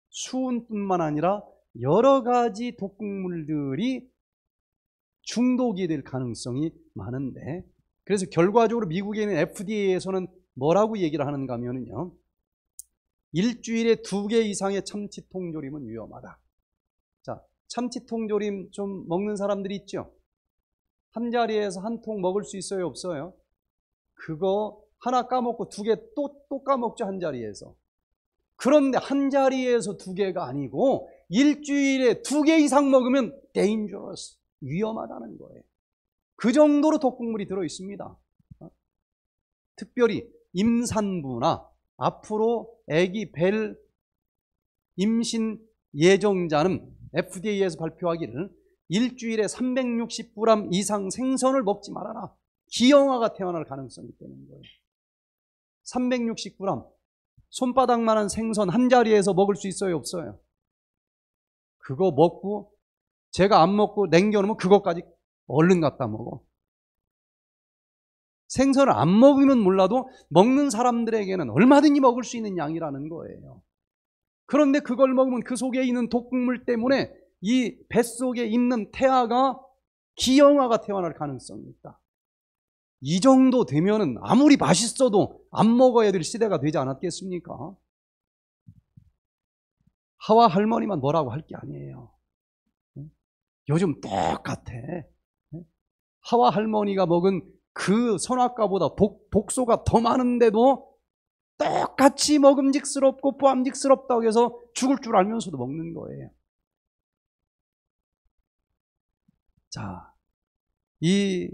수온뿐만 아니라 여러 가지 독극물들이 중독이 될 가능성이 많은데 그래서 결과적으로 미국에 있는 FDA에서는 뭐라고 얘기를 하는가 하면요 일주일에 두 개 이상의 참치 통조림은 위험하다 자 참치 통조림 좀 먹는 사람들이 있죠 한 자리에서 한 통 먹을 수 있어요 없어요 그거 하나 까먹고 두 개 또또 또 까먹죠 한 자리에서 그런데 한 자리에서 두 개가 아니고 일주일에 두 개 이상 먹으면 dangerous, 위험하다는 거예요. 그 정도로 독극물이 들어 있습니다. 어? 특별히 임산부나 앞으로 아기 벨 임신 예정자는 FDA에서 발표하기를 일주일에 360g 이상 생선을 먹지 말아라. 기형아가 태어날 가능성이 있는 거예요. 360g 손바닥만한 생선 한 자리에서 먹을 수 있어요, 없어요? 그거 먹고 제가 안 먹고 냉겨놓으면 그것까지 얼른 갖다 먹어. 생선을 안 먹으면 몰라도 먹는 사람들에게는 얼마든지 먹을 수 있는 양이라는 거예요. 그런데 그걸 먹으면 그 속에 있는 독극물 때문에 이 뱃속에 있는 태아가 기형아가 태어날 가능성이 있다. 이 정도 되면은 아무리 맛있어도 안 먹어야 될 시대가 되지 않았겠습니까? 하와 할머니만 뭐라고 할 게 아니에요. 요즘 똑같아. 하와 할머니가 먹은 그 선악과보다 복, 독소가 더 많은데도 똑같이 먹음직스럽고 포함직스럽다고 해서 죽을 줄 알면서도 먹는 거예요. 자, 이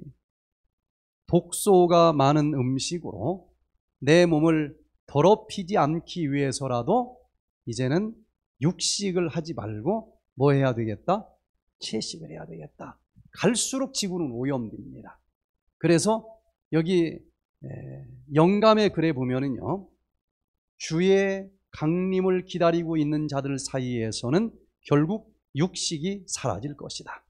독소가 많은 음식으로 내 몸을 더럽히지 않기 위해서라도 이제는 육식을 하지 말고 뭐 해야 되겠다? 채식을 해야 되겠다. 갈수록 지구는 오염됩니다. 그래서 여기 영감의 글에 보면은요. 주의 강림을 기다리고 있는 자들 사이에서는 결국 육식이 사라질 것이다.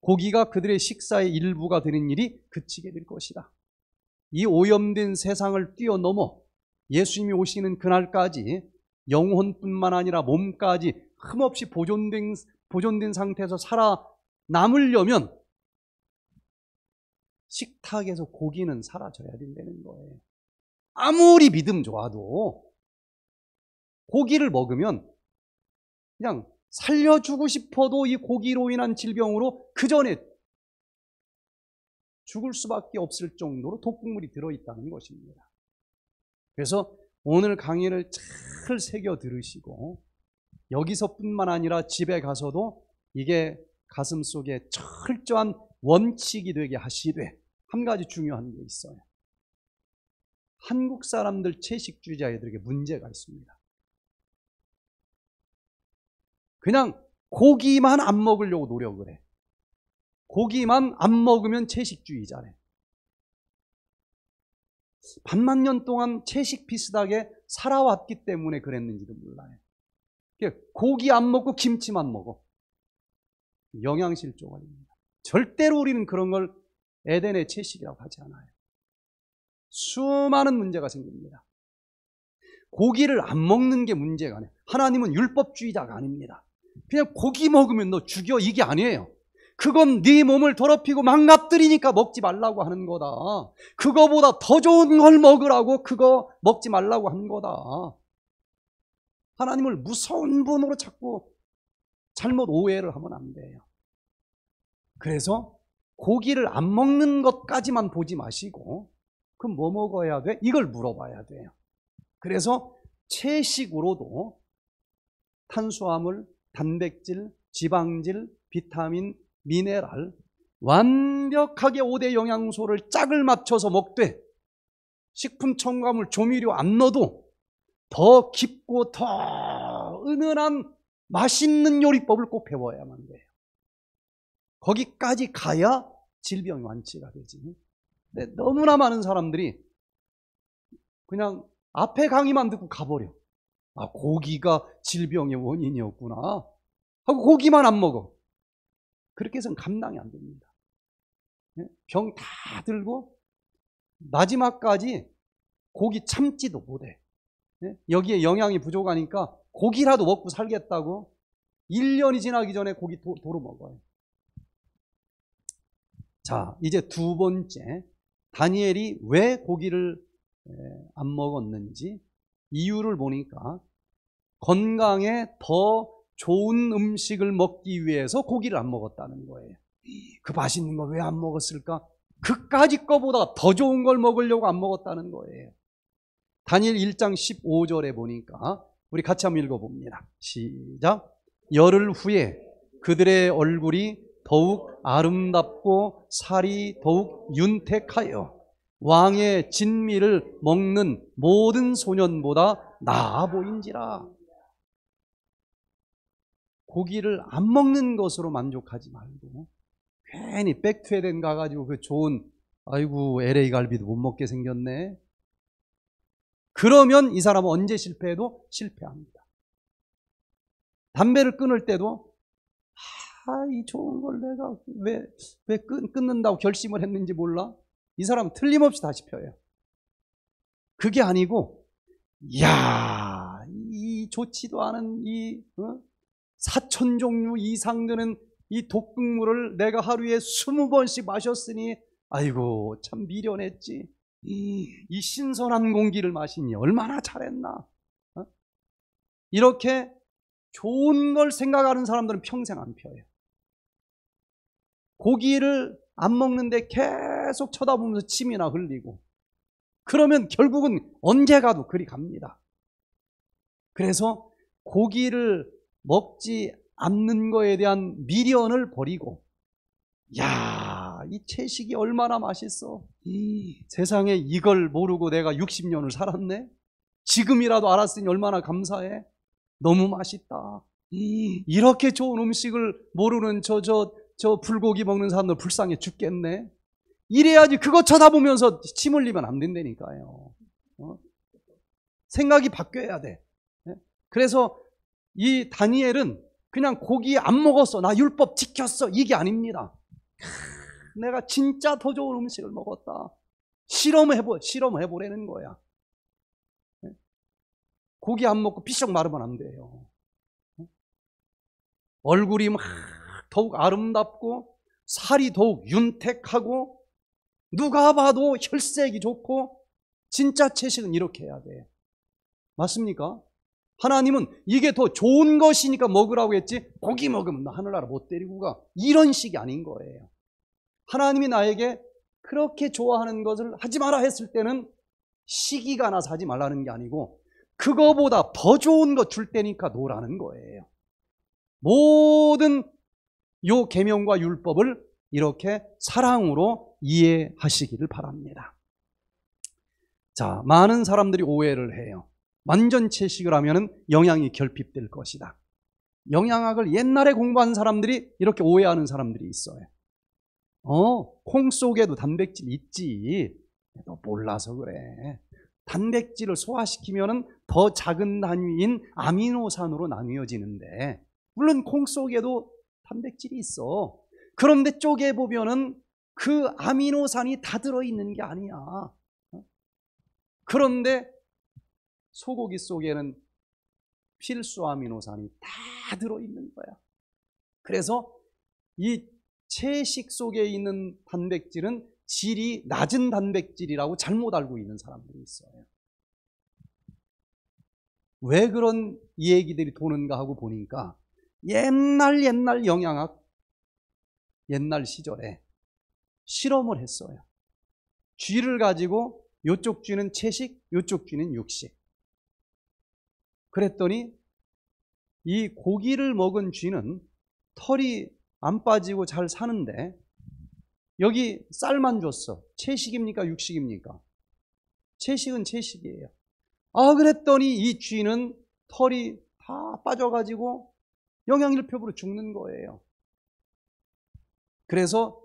고기가 그들의 식사의 일부가 되는 일이 그치게 될 것이다. 이 오염된 세상을 뛰어넘어 예수님이 오시는 그날까지 영혼뿐만 아니라 몸까지 흠없이 보존된, 보존된 상태에서 살아남으려면 식탁에서 고기는 사라져야 된다는 거예요. 아무리 믿음 좋아도 고기를 먹으면 그냥 살려주고 싶어도 이 고기로 인한 질병으로 그 전에 죽을 수밖에 없을 정도로 독극물이 들어있다는 것입니다. 그래서 오늘 강의를 잘 새겨 들으시고 여기서뿐만 아니라 집에 가서도 이게 가슴 속에 철저한 원칙이 되게 하시되 한 가지 중요한 게 있어요. 한국 사람들 채식주의자들에게 문제가 있습니다. 그냥 고기만 안 먹으려고 노력을 해. 고기만 안 먹으면 채식주의자래. 반만 년 동안 채식 비슷하게 살아왔기 때문에 그랬는지도 몰라요. 고기 안 먹고 김치만 먹어. 영양실 조가입니다 절대로 우리는 그런 걸 에덴의 채식이라고 하지 않아요. 수많은 문제가 생깁니다. 고기를 안 먹는 게 문제가 아니에요. 하나님은 율법주의자가 아닙니다. 그냥 고기 먹으면 너 죽여 이게 아니에요. 그건 네 몸을 더럽히고 망가뜨리니까 먹지 말라고 하는 거다. 그거보다 더 좋은 걸 먹으라고 그거 먹지 말라고 한 거다. 하나님을 무서운 분으로 자꾸 잘못 오해를 하면 안 돼요. 그래서 고기를 안 먹는 것까지만 보지 마시고 그럼 뭐 먹어야 돼? 이걸 물어봐야 돼요. 그래서 채식으로도 탄수화물, 단백질, 지방질, 비타민, 미네랄 완벽하게 5대 영양소를 짝을 맞춰서 먹되 식품 첨가물 조미료 안 넣어도 더 깊고 더 은은한 맛있는 요리법을 꼭 배워야만 돼요. 거기까지 가야 질병 이 완치가 되지. 근데 너무나 많은 사람들이 그냥 앞에 강의만 듣고 가버려. 아, 고기가 질병의 원인이었구나. 하고 고기만 안 먹어. 그렇게 해서는 감당이 안 됩니다. 예? 병다 들고 마지막까지 고기 참지도 못해. 예? 여기에 영양이 부족하니까 고기라도 먹고 살겠다고 1년이 지나기 전에 고기 도, 도로 먹어요. 자, 이제 두 번째. 다니엘이 왜 고기를 안 먹었는지 이유를 보니까 건강에 더 좋은 음식을 먹기 위해서 고기를 안 먹었다는 거예요. 그 맛있는 걸 왜 안 먹었을까? 그까지 거보다 더 좋은 걸 먹으려고 안 먹었다는 거예요. 단일 1장 15절에 보니까 우리 같이 한번 읽어봅니다. 시작. 열흘 후에 그들의 얼굴이 더욱 아름답고 살이 더욱 윤택하여 왕의 진미를 먹는 모든 소년보다 나아 보인지라. 고기를 안 먹는 것으로 만족하지 말고 괜히 백투에덴 가가지고 그 좋은 아이고 LA 갈비도 못 먹게 생겼네. 그러면 이 사람은 언제 실패해도 실패합니다. 담배를 끊을 때도 아, 이 좋은 걸 내가 왜, 왜 끊, 끊는다고 결심을 했는지 몰라. 이 사람 틀림없이 다시 펴요. 그게 아니고, 야, 이 좋지도 않은 이 어? 4천 종류 이상 되는 이 독극물을 내가 하루에 20번씩 마셨으니 아이고 참 미련했지. 이 신선한 공기를 마시니 얼마나 잘했나. 어? 이렇게 좋은 걸 생각하는 사람들은 평생 안 펴요. 고기를 안 먹는데 계속 쳐다보면서 침이나 흘리고 그러면 결국은 언제 가도 그리 갑니다. 그래서 고기를 먹지 않는 거에 대한 미련을 버리고 야, 이 채식이 얼마나 맛있어. 이, 세상에 이걸 모르고 내가 60년을 살았네. 지금이라도 알았으니 얼마나 감사해. 너무 맛있다. 이, 이렇게 좋은 음식을 모르는 저, 저, 저 불고기 먹는 사람들 불쌍해 죽겠네. 이래야지 그거 쳐다보면서 침 흘리면 안 된다니까요. 어? 생각이 바뀌어야 돼. 예? 그래서 이 다니엘은 그냥 고기 안 먹었어. 나 율법 지켰어. 이게 아닙니다. 내가 진짜 더 좋은 음식을 먹었다. 실험해보, 실험해보라는 거야. 고기 안 먹고 피썩 마르면 안 돼요. 얼굴이 막 더욱 아름답고 살이 더욱 윤택하고 누가 봐도 혈색이 좋고 진짜 채식은 이렇게 해야 돼. 맞습니까? 하나님은 이게 더 좋은 것이니까 먹으라고 했지 고기 먹으면 나 하늘나라 못 데리고 가 이런 식이 아닌 거예요. 하나님이 나에게 그렇게 좋아하는 것을 하지 마라 했을 때는 시기가 나서 하지 말라는 게 아니고 그거보다 더 좋은 것줄 때니까 노라는 거예요. 모든 요 계명과 율법을 이렇게 사랑으로 이해하시기를 바랍니다. 자, 많은 사람들이 오해를 해요. 완전 채식을 하면 영양이 결핍될 것이다. 영양학을 옛날에 공부한 사람들이 이렇게 오해하는 사람들이 있어요. 어, 콩 속에도 단백질 있지. 너 몰라서 그래. 단백질을 소화시키면 더 작은 단위인 아미노산으로 나뉘어지는데, 물론 콩 속에도 단백질이 있어. 그런데 쪼개보면그 아미노산이 다 들어있는 게 아니야. 어? 그런데 소고기 속에는 필수 아미노산이 다 들어있는 거야. 그래서 이 채식 속에 있는 단백질은 질이 낮은 단백질이라고 잘못 알고 있는 사람들이 있어요. 왜 그런 얘기들이 도는가 하고 보니까 옛날 옛날 영양학 옛날 시절에 실험을 했어요. 쥐를 가지고 요쪽 쥐는 채식, 요쪽 쥐는 육식. 그랬더니 이 고기를 먹은 쥐는 털이 안 빠지고 잘 사는데 여기 쌀만 줬어. 채식입니까? 육식입니까? 채식은 채식이에요. 아, 그랬더니 이 쥐는 털이 다 빠져가지고 영양일표부로 죽는 거예요. 그래서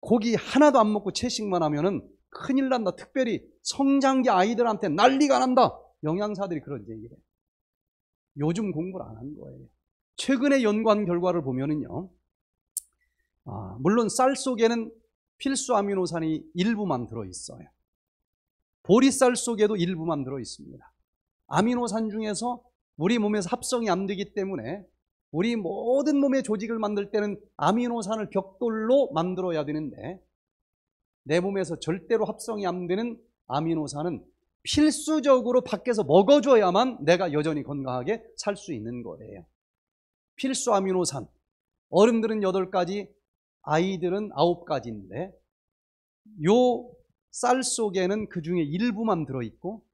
고기 하나도 안 먹고 채식만 하면은 큰일 난다. 특별히 성장기 아이들한테 난리가 난다. 영양사들이 그런 얘기를 해요. 요즘 공부를 안 한 거예요. 최근의 연구한 결과를 보면은요. 아, 물론 쌀 속에는 필수 아미노산이 일부만 들어 있어요. 보리쌀 속에도 일부만 들어 있습니다. 아미노산 중에서 우리 몸에서 합성이 안 되기 때문에 우리 모든 몸의 조직을 만들 때는 아미노산을 격돌로 만들어야 되는데 내 몸에서 절대로 합성이 안 되는 아미노산은 필수적으로 밖에서 먹어줘야만 내가 여전히 건강하게 살 수 있는 거예요. 필수 아미노산. 어른들은 8가지, 아이들은 9가지인데 요 쌀 속에는 그 중에 일부만 들어있고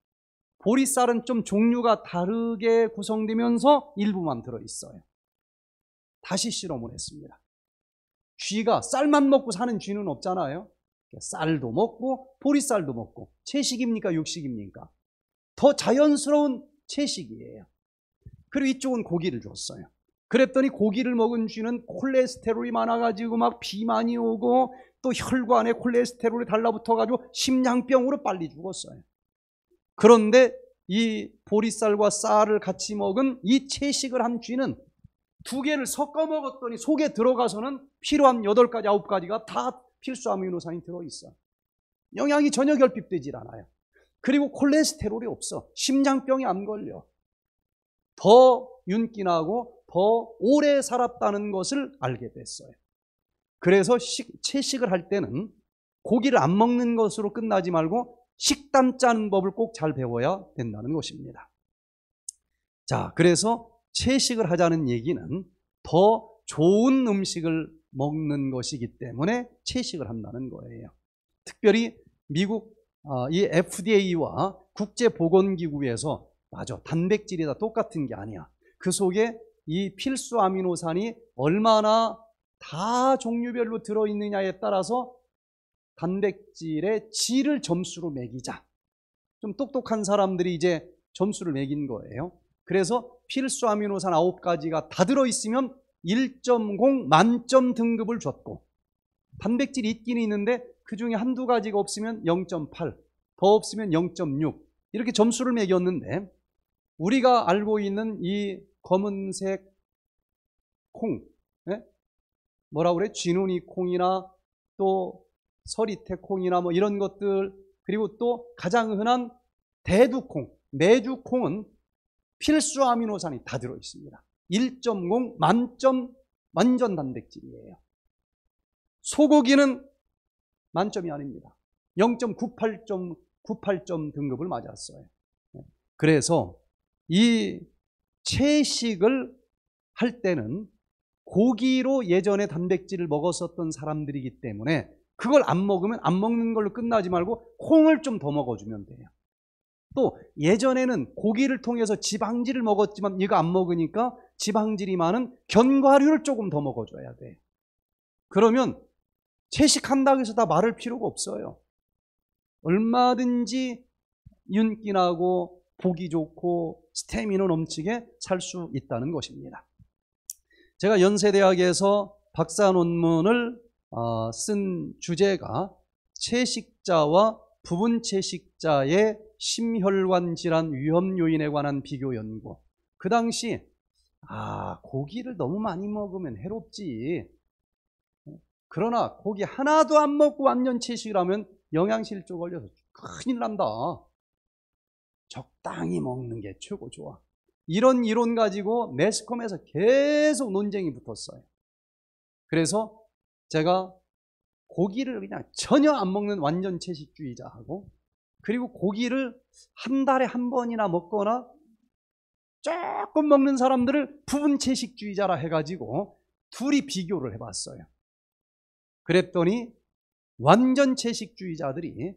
보리쌀은 좀 종류가 다르게 구성되면서 일부만 들어있어요. 다시 실험을 했습니다. 쥐가 쌀만 먹고 사는 쥐는 없잖아요. 쌀도 먹고 보리쌀도 먹고 채식입니까 육식입니까? 더 자연스러운 채식이에요. 그리고 이쪽은 고기를 줬어요. 그랬더니 고기를 먹은 쥐는 콜레스테롤이 많아가지고 막 비만이 오고 또 혈관에 콜레스테롤이 달라붙어가지고 심장병으로 빨리 죽었어요. 그런데 이 보리쌀과 쌀을 같이 먹은 이 채식을 한 쥐는 두 개를 섞어 먹었더니 속에 들어가서는 필요한 8가지, 9가지가 다 필수 아미노산이 들어있어. 영양이 전혀 결핍되지 않아요. 그리고 콜레스테롤이 없어. 심장병이 안 걸려. 더 윤기나고 더 오래 살았다는 것을 알게 됐어요. 그래서 식, 채식을 할 때는 고기를 안 먹는 것으로 끝나지 말고 식단 짜는 법을 꼭 잘 배워야 된다는 것입니다. 자, 그래서 채식을 하자는 얘기는 더 좋은 음식을 먹는 것이기 때문에 채식을 한다는 거예요. 특별히 미국 어, 이 FDA와 국제보건기구에서 맞아 단백질이 다 똑같은 게 아니야. 그 속에 이 필수 아미노산이 얼마나 다 종류별로 들어있느냐에 따라서 단백질의 질을 점수로 매기자. 좀 똑똑한 사람들이 이제 점수를 매긴 거예요. 그래서 필수 아미노산 9가지가 다 들어있으면 1.0 만점 등급을 줬고 단백질이 있긴 있는데 그 중에 한두 가지가 없으면 0.8, 더 없으면 0.6 이렇게 점수를 매겼는데 우리가 알고 있는 이 검은색 콩, 네? 뭐라 그래? 쥐눈이 콩이나 또 서리태 콩이나 뭐 이런 것들 그리고 또 가장 흔한 대두콩, 매주콩은 필수 아미노산이 다 들어있습니다. 1.0 만점 완전 단백질이에요. 소고기는 만점이 아닙니다. 0.98점 98점 등급을 맞았어요. 네. 그래서 이 채식을 할 때는 고기로 예전에 단백질을 먹었었던 사람들이기 때문에 그걸 안 먹으면 안 먹는 걸로 끝나지 말고 콩을 좀 더 먹어주면 돼요. 또 예전에는 고기를 통해서 지방질을 먹었지만 이거 안 먹으니까 지방질이 많은 견과류를 조금 더 먹어줘야 돼. 그러면 채식한다고 해서 다 말할 필요가 없어요. 얼마든지 윤기나고 보기 좋고 스태미너 넘치게 살 수 있다는 것입니다. 제가 연세대학에서 박사 논문을 어, 쓴 주제가 채식자와 부분 채식자의 심혈관 질환 위험 요인에 관한 비교 연구. 그 당시 아, 고기를 너무 많이 먹으면 해롭지. 어? 그러나 고기 하나도 안 먹고 완전채식이라면 영양실조 걸려서 큰일 난다. 적당히 먹는 게 최고 좋아. 이런 이론 가지고 매스컴에서 계속 논쟁이 붙었어요. 그래서 제가 고기를 그냥 전혀 안 먹는 완전 채식주의자하고 그리고 고기를 한 달에 한 번이나 먹거나 조금 먹는 사람들을 부분 채식주의자라 해가지고 둘이 비교를 해봤어요. 그랬더니 완전 채식주의자들이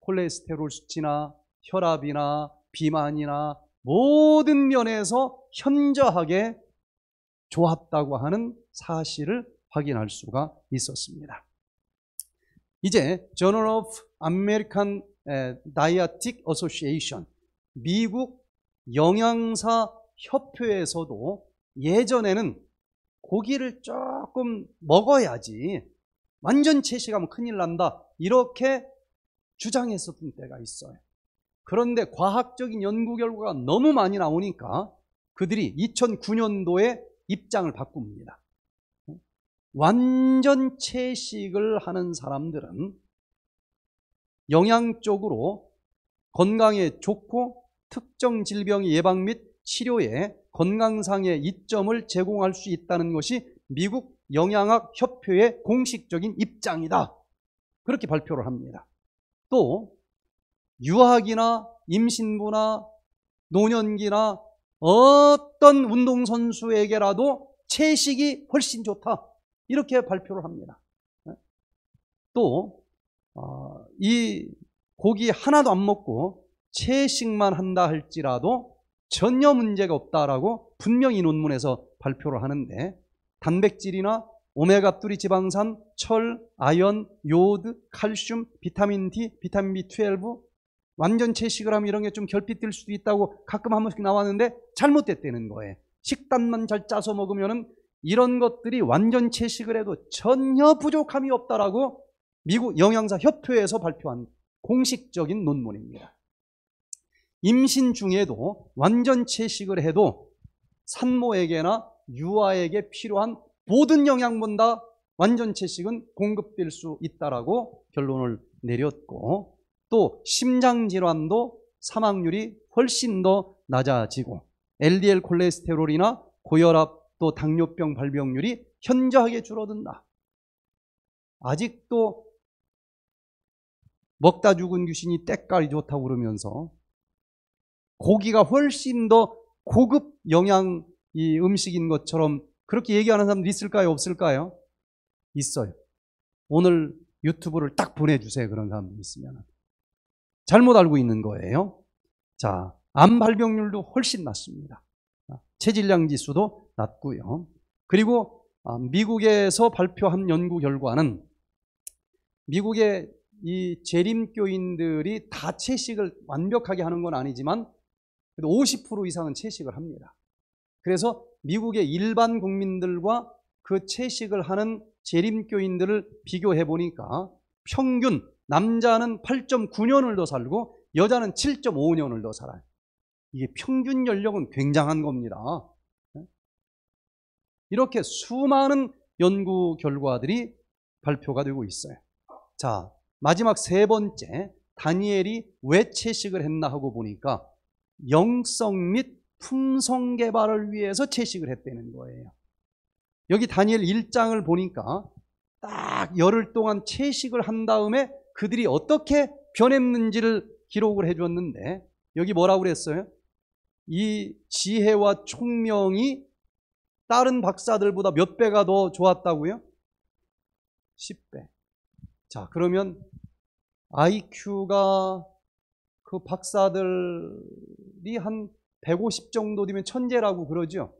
콜레스테롤 수치나 혈압이나 비만이나 모든 면에서 현저하게 좋았다고 하는 사실을 확인할 수가 있었습니다. 이제 Journal of American Dietetic Association 미국 영양사 협회에서도 예전에는 고기를 조금 먹어야지 완전 채식하면 큰일 난다 이렇게 주장했었던 때가 있어요. 그런데 과학적인 연구 결과가 너무 많이 나오니까 그들이 2009년도에 입장을 바꿉니다. 완전 채식을 하는 사람들은 영양 적으로 건강에 좋고 특정 질병 예방 및 치료에 건강상의 이점을 제공할 수 있다는 것이 미국 영양학 협회의 공식적인 입장이다. 그렇게 발표를 합니다. 또유학이나 임신부나 노년기나 어떤 운동선수에게라도 채식이 훨씬 좋다. 이렇게 발표를 합니다. 네. 또, 어, 이 고기 하나도 안 먹고 채식만 한다 할지라도 전혀 문제가 없다라고 분명히 논문에서 발표를 하는데 단백질이나 오메가3 지방산, 철, 아연, 요드 칼슘, 비타민 D, 비타민 B12 완전 채식을 하면 이런 게 좀 결핍될 수도 있다고 가끔 한 번씩 나왔는데 잘못됐다는 거예요. 식단만 잘 짜서 먹으면 은 이런 것들이 완전 채식을 해도 전혀 부족함이 없다라고 미국 영양사 협회에서 발표한 공식적인 논문입니다. 임신 중에도 완전 채식을 해도 산모에게나 유아에게 필요한 모든 영양분 다 완전 채식은 공급될 수 있다라고 결론을 내렸고 또 심장 질환도 사망률이 훨씬 더 낮아지고 LDL 콜레스테롤이나 고혈압 또 당뇨병 발병률이 현저하게 줄어든다. 아직도 먹다 죽은 귀신이 때깔이 좋다고 그러면서 고기가 훨씬 더 고급 영양 이 음식인 것처럼 그렇게 얘기하는 사람들 있을까요? 없을까요? 있어요. 오늘 유튜브를 딱 보내주세요. 그런 사람들 있으면. 잘못 알고 있는 거예요. 자, 암 발병률도 훨씬 낮습니다. 아, 체질량 지수도 낮고요. 그리고 아, 미국에서 발표한 연구 결과는 미국의 이 재림교인들이 다 채식을 완벽하게 하는 건 아니지만 50% 이상은 채식을 합니다. 그래서 미국의 일반 국민들과 그 채식을 하는 재림교인들을 비교해 보니까 평균 남자는 8.9년을 더 살고 여자는 7.5년을 더 살아요. 이게 평균 연령은 굉장한 겁니다. 이렇게 수많은 연구 결과들이 발표가 되고 있어요. 자, 마지막 세 번째, 다니엘이 왜 채식을 했나 하고 보니까 영성 및 품성 개발을 위해서 채식을 했다는 거예요. 여기 다니엘 1장을 보니까 딱 열흘 동안 채식을 한 다음에 그들이 어떻게 변했는지를 기록을 해줬는데 여기 뭐라고 그랬어요? 이 지혜와 총명이 다른 박사들보다 몇 배가 더 좋았다고요? 10배. 자, 그러면 IQ가 그 박사들 수율이 한 150 정도 되면 천재라고 그러죠.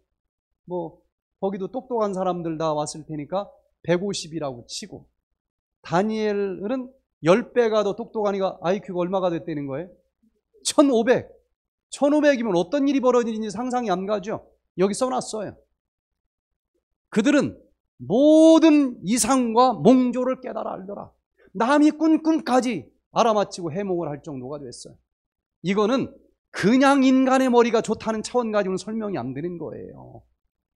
뭐 거기도 똑똑한 사람들 다 왔을 테니까 150이라고 치고 다니엘은 10배가 더 똑똑하니까 IQ가 얼마가 됐다는 거예요? 1500. 1500이면 어떤 일이 벌어지는지 상상이 안 가죠. 여기 써놨어요. 그들은 모든 이상과 몽조를 깨달아 알더라. 남이 꾼꿈까지 알아맞히고 해몽을 할 정도가 됐어요. 이거는 그냥 인간의 머리가 좋다는 차원 가지고는 설명이 안 되는 거예요.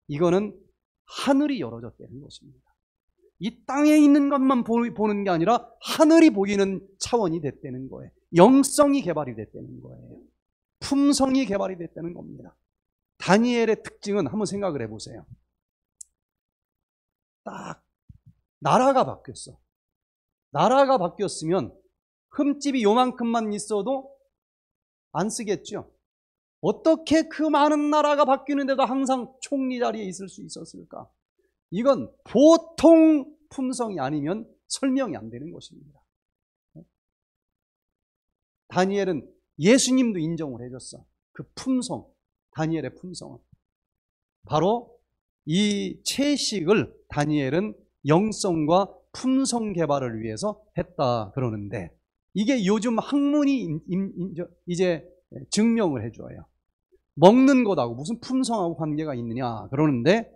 이거는 하늘이 열어졌다는 것입니다. 이 땅에 있는 것만 보는 게 아니라 하늘이 보이는 차원이 됐다는 거예요. 영성이 개발이 됐다는 거예요. 품성이 개발이 됐다는 겁니다. 다니엘의 특징은 한번 생각을 해보세요. 딱 나라가 바뀌었어. 나라가 바뀌었으면 흠집이 요만큼만 있어도 안 쓰겠죠. 어떻게 그 많은 나라가 바뀌는데도 항상 총리 자리에 있을 수 있었을까? 이건 보통 품성이 아니면 설명이 안 되는 것입니다. 다니엘은 예수님도 인정을 해줬어. 그 품성, 다니엘의 품성은. 바로 이 채식을 다니엘은 영성과 품성 개발을 위해서 했다 그러는데 이게 요즘 학문이 이제 증명을 해줘요. 먹는 것하고 무슨 품성하고 관계가 있느냐 그러는데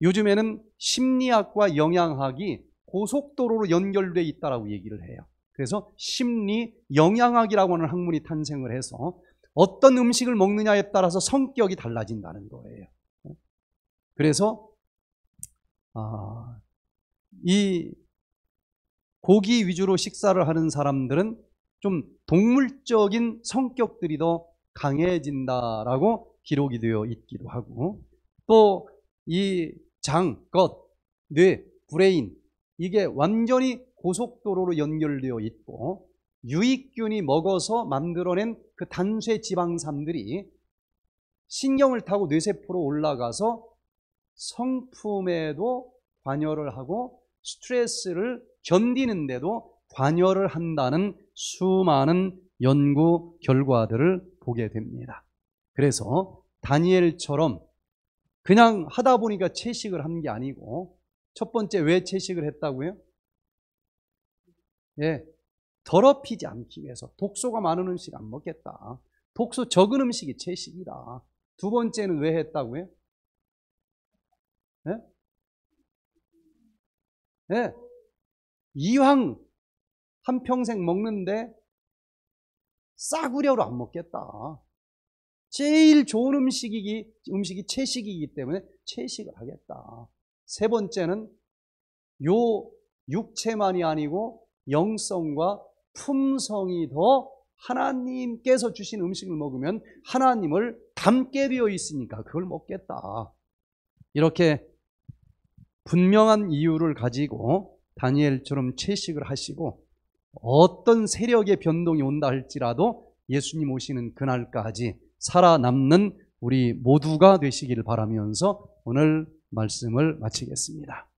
요즘에는 심리학과 영양학이 고속도로로 연결돼 있다라고 얘기를 해요. 그래서 심리 영양학이라고 하는 학문이 탄생을 해서 어떤 음식을 먹느냐에 따라서 성격이 달라진다는 거예요. 그래서 아, 이 고기 위주로 식사를 하는 사람들은 좀 동물적인 성격들이 더 강해진다라고 기록이 되어 있기도 하고 또 이 장, 것, 뇌, 브레인 이게 완전히 고속도로로 연결되어 있고 유익균이 먹어서 만들어낸 그 단쇠 지방산들이 신경을 타고 뇌세포로 올라가서 성품에도 관여를 하고 스트레스를 견디는데도 관여를 한다는 수많은 연구 결과들을 보게 됩니다. 그래서 다니엘처럼 그냥 하다 보니까 채식을 한 게 아니고 첫 번째 왜 채식을 했다고요? 예, 더럽히지 않기 위해서 독소가 많은 음식 안 먹겠다. 독소 적은 음식이 채식이다. 두 번째는 왜 했다고요? 예? 예, 이왕 한평생 먹는데 싸구려로 안 먹겠다. 제일 좋은 음식이기, 음식이 채식이기 때문에 채식을 하겠다. 세 번째는 요 육체만이 아니고 영성과 품성이 더 하나님께서 주신 음식을 먹으면 하나님을 닮게 되어 있으니까 그걸 먹겠다. 이렇게 분명한 이유를 가지고 다니엘처럼 채식을 하시고 어떤 세력의 변동이 온다 할지라도 예수님 오시는 그날까지 살아남는 우리 모두가 되시기를 바라면서 오늘 말씀을 마치겠습니다.